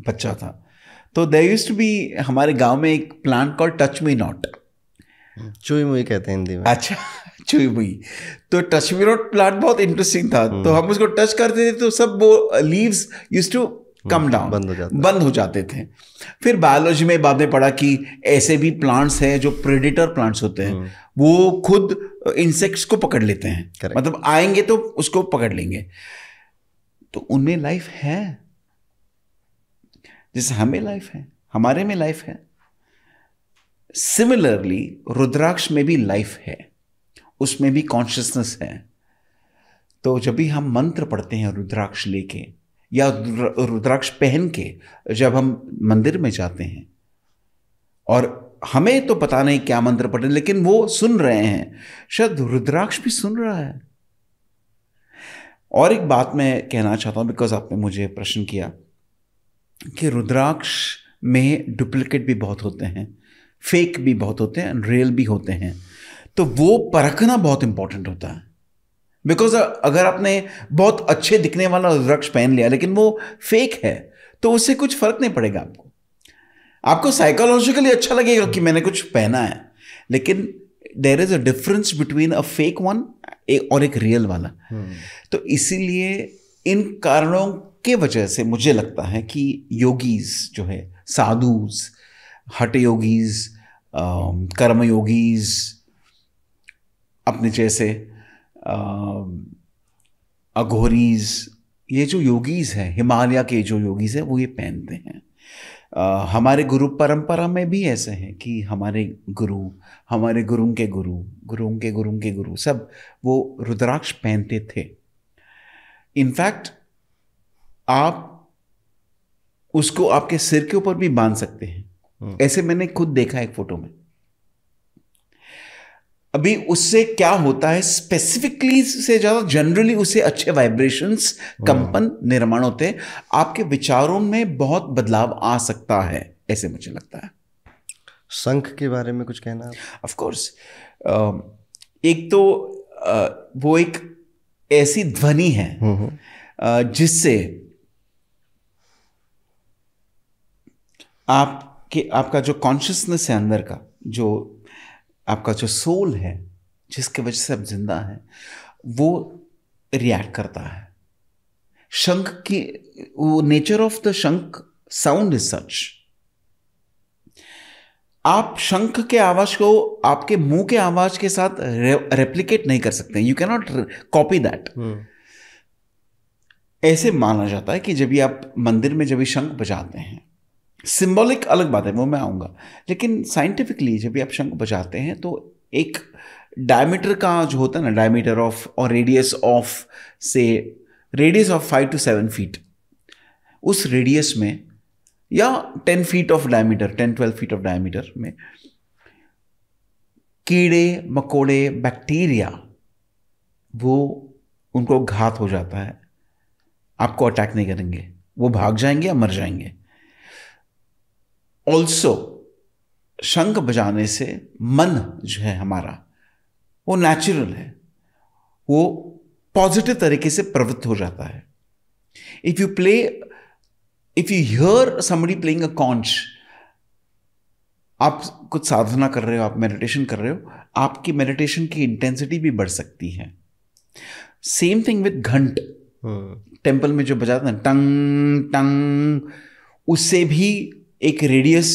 बच्चा था तो दे यूज टू बी हमारे गांव में एक plant call touch me not चुई मुई कहते हैं हिंदी में अच्छा चुई मुई तो टच मी नॉट प्लांट बहुत इंटरेस्टिंग था हम्म। तो हम उसको टच करते थे तो सब वो leaves use to come down बंद हो जाते बंद हो जाते थे फिर बायोलॉजी में बाद में पढ़ा कि ऐसे भी प्लांट्स हैं जो प्रेडिटर प्लांट्स होते हैं हम्म। वो खुद इंसेक्ट्स को पकड़ लेते हैं मतलब आएंगे तो उसको पकड़ लेंगे तो उनमें लाइफ है जैसे हमें लाइफ है हमारे में लाइफ है सिमिलरली रुद्राक्ष में भी लाइफ है उसमें भी कॉन्शियसनेस है तो जब भी हम मंत्र पढ़ते हैं रुद्राक्ष लेके या रुद्राक्ष पहन के जब हम मंदिर में जाते हैं और हमें तो पता नहीं क्या मंत्र पढ़े लेकिन वो सुन रहे हैं शायद रुद्राक्ष भी सुन रहा है और एक बात मैं कहना चाहता हूं बिकॉज आपने मुझे प्रश्न किया कि रुद्राक्ष में डुप्लीकेट भी बहुत होते हैं फेक भी बहुत होते हैं रियल भी होते हैं तो वो परखना बहुत इंपॉर्टेंट होता है बिकॉज अगर आपने बहुत अच्छे दिखने वाला रुद्राक्ष पहन लिया लेकिन वो फेक है तो उससे कुछ फर्क नहीं पड़ेगा आपको आपको साइकोलॉजिकली अच्छा लगेगा कि मैंने कुछ पहना है लेकिन there is a difference between a fake one और एक रियल वाला hmm. तो इसीलिए इन कारणों के वजह से मुझे लगता है कि योगीज जो है साधुज हट योगीज कर्म योगीज अपने जैसे अघोरीज ये जो योगीज हैं हिमालय के जो योगीज हैं वो ये पहनते हैं आ, हमारे गुरु परंपरा में भी ऐसे हैं कि हमारे गुरु हमारे गुरुओं के गुरु गुरुओं के गुरुओं के गुरु सब वो रुद्राक्ष पहनते थे इनफैक्ट आप उसको आपके सिर के ऊपर भी बांध सकते हैं हम्म। ऐसे मैंने खुद देखा एक फोटो में अभी उससे क्या होता है स्पेसिफिकली से ज़्यादा जनरली उससे अच्छे वाइब्रेशंस हम्म। कंपन निर्माण होते हैं आपके विचारों में बहुत बदलाव आ सकता है ऐसे मुझे लगता है संख के बारे में कुछ कहना ऑफ कोर्स एक तो वो एक ऐसी ध्वनि है हम्म, जिससे आपके आपका जो कॉन्शियसनेस है अंदर का जो आपका जो सोल है जिसके वजह से आप जिंदा हैं वो रिएक्ट करता है शंख की वो nature of the shankh sound is such आप शंख के आवाज को आपके मुंह के आवाज के साथ रे, रेप्लिकेट नहीं कर सकते यू कैनॉट कॉपी दैट ऐसे माना जाता है कि जब भी आप मंदिर में जब भी शंख बजाते हैं सिंबॉलिक अलग बात है वो मैं आऊँगा लेकिन साइंटिफिकली जब भी आप शंख बजाते हैं तो एक डायमीटर का जो होता है ना डायमीटर ऑफ और रेडियस ऑफ से radius of five to seven feet उस रेडियस में या ten feet of diameter ten twelve feet of diameter में कीड़े मकोड़े बैक्टीरिया वो उनको घात हो जाता है आपको अटैक नहीं करेंगे वो भाग जाएंगे या मर जाएंगे ऑल्सो शंख बजाने से मन जो है हमारा वो नेचुरल है वो पॉजिटिव तरीके से प्रवृत्त हो जाता है if you play if you hear somebody playing a conch आप कुछ साधना कर रहे हो आप मेडिटेशन कर रहे हो आपकी मेडिटेशन की इंटेंसिटी भी बढ़ सकती है same thing with ghant temple हम्म। में जो बजाते हैं टंग टंग उससे भी एक रेडियस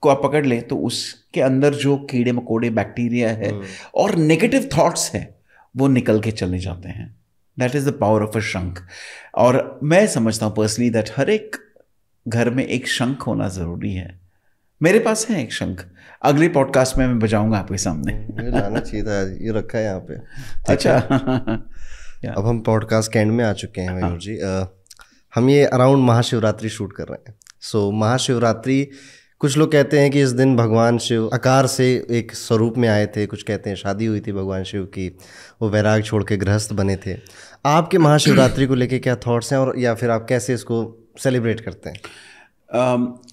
को आप पकड़ ले तो उसके अंदर जो कीड़े मकोड़े बैक्टीरिया है हम्म। और नेगेटिव थॉट्स है वो निकल के चले जाते हैं that is the power of a shankh और मैं समझता हूँ पर्सनली दैट हर एक घर में एक शंख होना ज़रूरी है मेरे पास है एक शंख अगले पॉडकास्ट में मैं बजाऊंगा आपके सामने लाना चाहिए था ये रखा है यहाँ पे अच्छा अब हम पॉडकास्ट के एंड में आ चुके हैं मयूर हाँ। जी हम ये अराउंड महाशिवरात्रि शूट कर रहे हैं सो so, महाशिवरात्रि कुछ लोग कहते हैं कि इस दिन भगवान शिव आकार से एक स्वरूप में आए थे कुछ कहते हैं शादी हुई थी भगवान शिव की वो वैराग छोड़ के गृहस्थ बने थे आपके महाशिवरात्रि को लेके क्या थॉट्स हैं और या फिर आप कैसे इसको सेलिब्रेट करते हैं uh,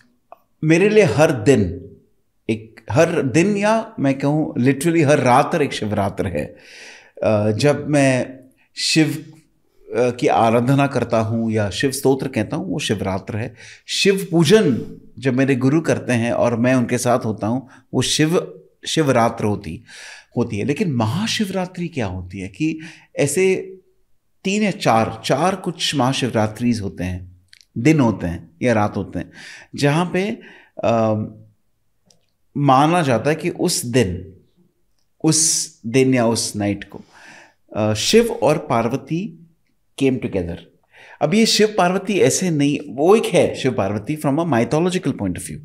मेरे लिए हर दिन एक हर दिन या मैं कहूँ लिटरली हर रात एक शिवरात्र है uh, जब मैं शिव की आराधना करता हूँ या शिव स्तोत्र कहता हूँ वो शिवरात्र है शिव पूजन जब मेरे गुरु करते हैं और मैं उनके साथ होता हूँ वो शिव शिवरात्र होती होती है लेकिन महाशिवरात्रि क्या होती है कि ऐसे तीन या चार चार कुछ महाशिवरात्रिज होते हैं दिन होते हैं या रात होते हैं जहाँ पे आ, माना जाता है कि उस दिन उस दिन या उस नाइट को आ, शिव और पार्वती केम टुगेदर अब ये शिव पार्वती ऐसे नहीं वो एक है Shiv Parvati from a mythological point of view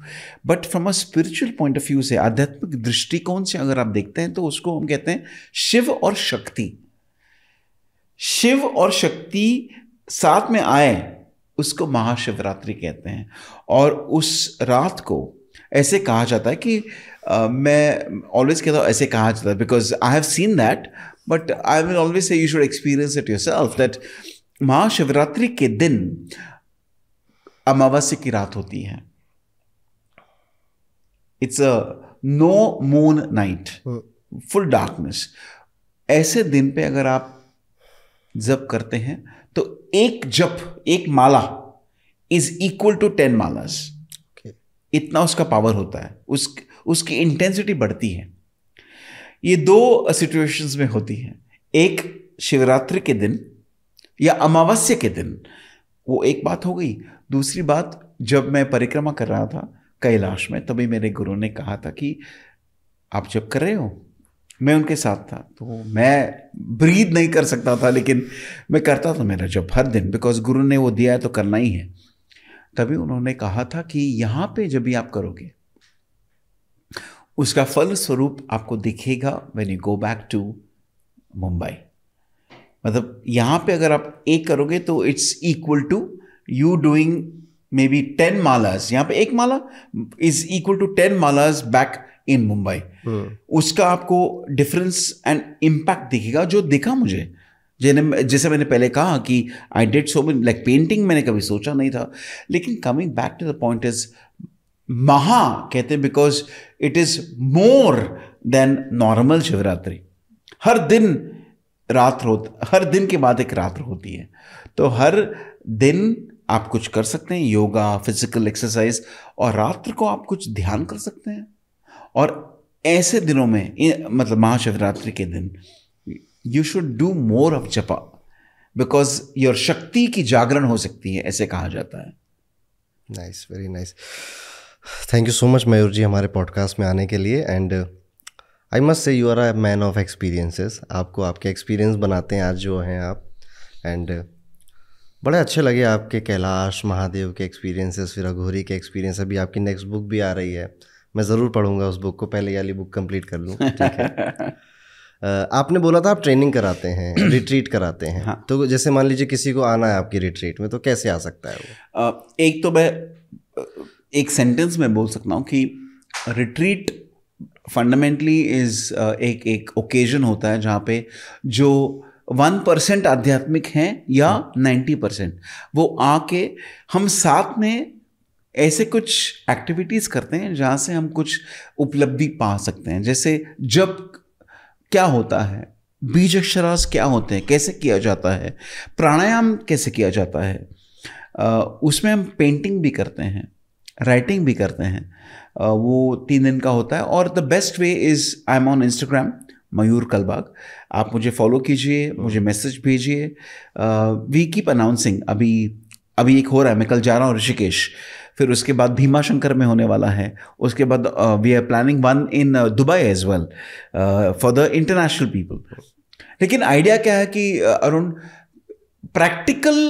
but from a spiritual point of view से आध्यात्मिक दृष्टिकोण से अगर आप देखते हैं तो उसको हम कहते हैं शिव और शक्ति शिव और शक्ति साथ में आए उसको महाशिवरात्रि कहते हैं और उस रात को ऐसे कहा जाता है कि आ, मैं ऑलवेज कहता हूँ ऐसे कहा जाता है because I have seen that but I will always say you should experience it yourself that Mahashivratri के दिन अमावस्या की रात होती है it's a no moon night full darkness ऐसे दिन पे अगर आप जप करते हैं तो एक जप एक माला is equal to ten malas इतना उसका पावर होता है उस उसकी इंटेंसिटी बढ़ती है ये दो सिचुएशंस में होती है एक शिवरात्रि के दिन या अमावस्या के दिन वो एक बात हो गई दूसरी बात जब मैं परिक्रमा कर रहा था कैलाश में तभी मेरे गुरु ने कहा था कि आप जब कर रहे हो मैं उनके साथ था तो मैं ब्रीद नहीं कर सकता था लेकिन मैं करता था मेरा जब हर दिन बिकॉज गुरु ने वो दिया है तो करना ही है तभी उन्होंने कहा था कि यहाँ पे जब भी आप करोगे उसका फल स्वरूप आपको दिखेगा when you go back to Mumbai मतलब यहां पे अगर आप एक करोगे तो it's equal to you doing maybe ten malas यहाँ पे एक माला is equal to ten malas back in Mumbai उसका आपको डिफरेंस एंड इम्पैक्ट दिखेगा जो दिखा मुझे जैसे मैंने पहले कहा कि I did so many like painting मैंने कभी सोचा नहीं था लेकिन coming back to the point is महा कहते हैं because it is more than normal Shivratri हर दिन रात हो हर दिन के बाद एक रात्र होती है तो हर दिन आप कुछ कर सकते हैं योगा फिजिकल एक्सरसाइज और रात्र को आप कुछ ध्यान कर सकते हैं और ऐसे दिनों में मतलब महाशिवरात्रि के दिन you should do more of japa because your shakti की जागरण हो सकती है ऐसे कहा जाता है nice very nice thank you so much Mayur ji हमारे पॉडकास्ट में आने के लिए and I must say you are a man of experiences आपको आपके एक्सपीरियंस बनाते हैं आज जो हैं आप एंड बड़े अच्छे लगे आपके कैलाश महादेव के एक्सपीरियंसेस फिर अघोरी के एक्सपीरियंस अभी आपकी नेक्स्ट बुक भी आ रही है मैं ज़रूर पढ़ूंगा उस बुक को पहले वाली बुक कंप्लीट कर लूँ ठीक है आपने बोला था आप ट्रेनिंग कराते हैं रिट्रीट कराते हैं हाँ। तो जैसे मान लीजिए किसी को आना है आपकी रिट्रीट में तो कैसे आ सकता है वो एक तो मैं एक सेंटेंस में बोल सकता हूँ कि रिट्रीट फंडामेंटली इज एक एक ओकेजन होता है जहाँ पे जो वन परसेंट आध्यात्मिक हैं या नाइन्टी परसेंट वो आके हम साथ में ऐसे कुछ एक्टिविटीज़ करते हैं जहाँ से हम कुछ उपलब्धि पा सकते हैं जैसे जब क्या होता है बीज अक्षरास क्या होते हैं कैसे किया जाता है प्राणायाम कैसे किया जाता है uh, उसमें हम पेंटिंग भी करते हैं राइटिंग भी करते हैं वो तीन दिन का होता है और the best way is I am on Instagram Mayur Kalbag आप मुझे फॉलो कीजिए मुझे मैसेज भेजिए वी कीप अनाउंसिंग अभी अभी एक हो रहा है मैं कल जा रहा हूँ ऋषिकेश फिर उसके बाद भीमा शंकर में होने वाला है उसके बाद we are planning one in Dubai as well for the international people लेकिन आइडिया क्या है कि अरुण प्रैक्टिकल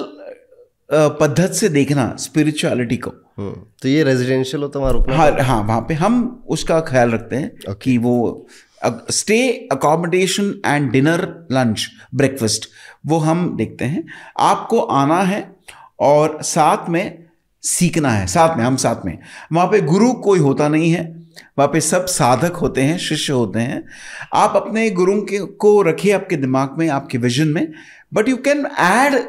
पद्धत से देखना स्पिरिचुअलिटी को हम्म, तो ये रेजिडेंशियल हो तो वहाँ रुकना हाँ हाँ वहाँ पे हम उसका ख्याल रखते हैं okay. कि वो stay accommodation and dinner lunch breakfast वो हम देखते हैं आपको आना है और साथ में सीखना है साथ में हम साथ में वहाँ पे गुरु कोई होता नहीं है वहाँ पे सब साधक होते हैं शिष्य होते हैं आप अपने गुरु के को रखिए आपके दिमाग में आपके विजन में बट यू कैन ऐड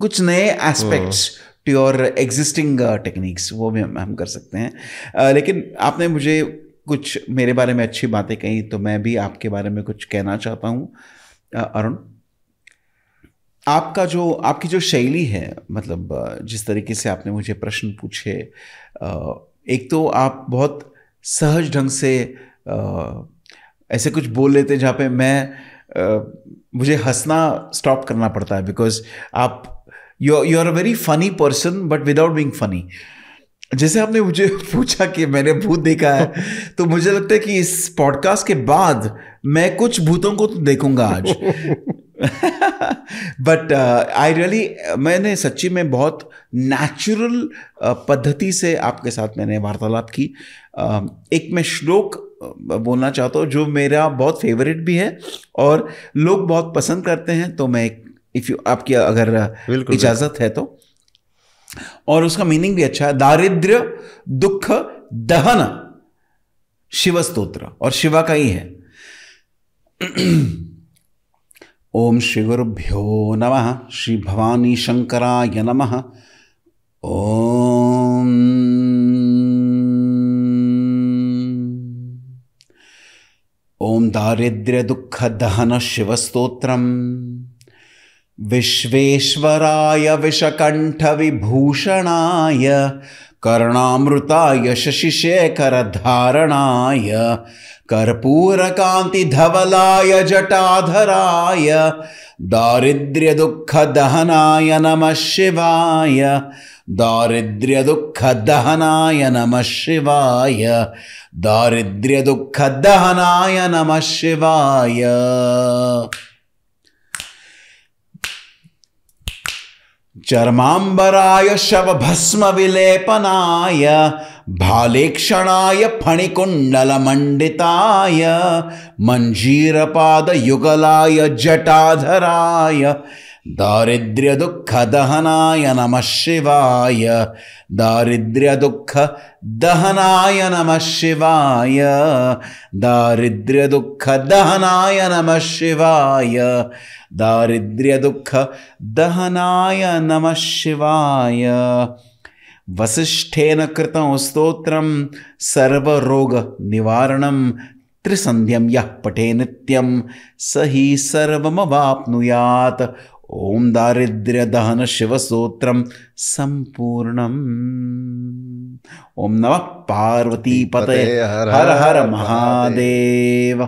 कुछ नए aspects to your existing techniques वो भी हम कर सकते हैं uh, लेकिन आपने मुझे कुछ मेरे बारे में अच्छी बातें कही तो मैं भी आपके बारे में कुछ कहना चाहता हूँ uh, अरुण आपका जो आपकी जो शैली है मतलब uh, जिस तरीके से आपने मुझे प्रश्न पूछे एक तो आप बहुत सहज ढंग से ऐसे कुछ बोल लेते जहाँ पे मैं मुझे हंसना स्टॉप करना पड़ता है बिकॉज आप you you are a very funny person but without being funny जैसे आपने मुझे पूछा कि मैंने भूत देखा है तो मुझे लगता है कि इस पॉडकास्ट के बाद मैं कुछ भूतों को तो देखूंगा आज बट आई रियली मैंने सच्ची में बहुत नेचुरल uh, पद्धति से आपके साथ मैंने वार्तालाप की um, एक मैं श्लोक uh, बोलना चाहता हूँ जो मेरा बहुत फेवरेट भी है और लोग बहुत पसंद करते हैं तो मैं एक इफ यू आपकी अगर इजाजत है तो और उसका मीनिंग भी अच्छा है दारिद्र्य दुख दहन शिव स्त्रोत्र और शिवा का ही है ओम श्री गुरुभ्यो नम श्री भवानी शंकराय नम ओम ओम दारिद्र्य दुख दहन शिव स्त्रोत्रम विश्वेश्वराय विषकण्ठविभूषणाय कर्णामृताय शशिशेखरधारणाय कर्पूरकान्तिधवलाय जटाधराय दारिद्र्यदुःखदहनाय नमः शिवाय दारिद्र्यदुःखदहनाय नमः शिवाय दारिद्र्यदुःखदहनाय नमः शिवाय चर्माम्बराय शवभस्मविलेपनाय भालेक्षणाय फणिकुण्डलमण्डिताय मञ्जीरपादयुगलाय जटाधराय दारिद्र्यदुःखदहनाय दहनाय नमः शिवाय दारिद्र्यदुःखदहनाय दहनाय नमः शिवाय दारिद्र्यदुःखदहनाय दहनाय नमः शिवाय दारिद्र्यदुःखदहनाय दहनाय नमः शिवाय वसिष्ठेन कृतं स्तोत्रं सर्वरोगनिवारणं त्रिसन्ध्यं यः पठे नित्यं स हि सर्वमवाप्नुयात् ॐ दारिद्र्यदहनशिवसूत्रं सम्पूर्णम् ॐ नमः पार्वतीपते हर हर महादेव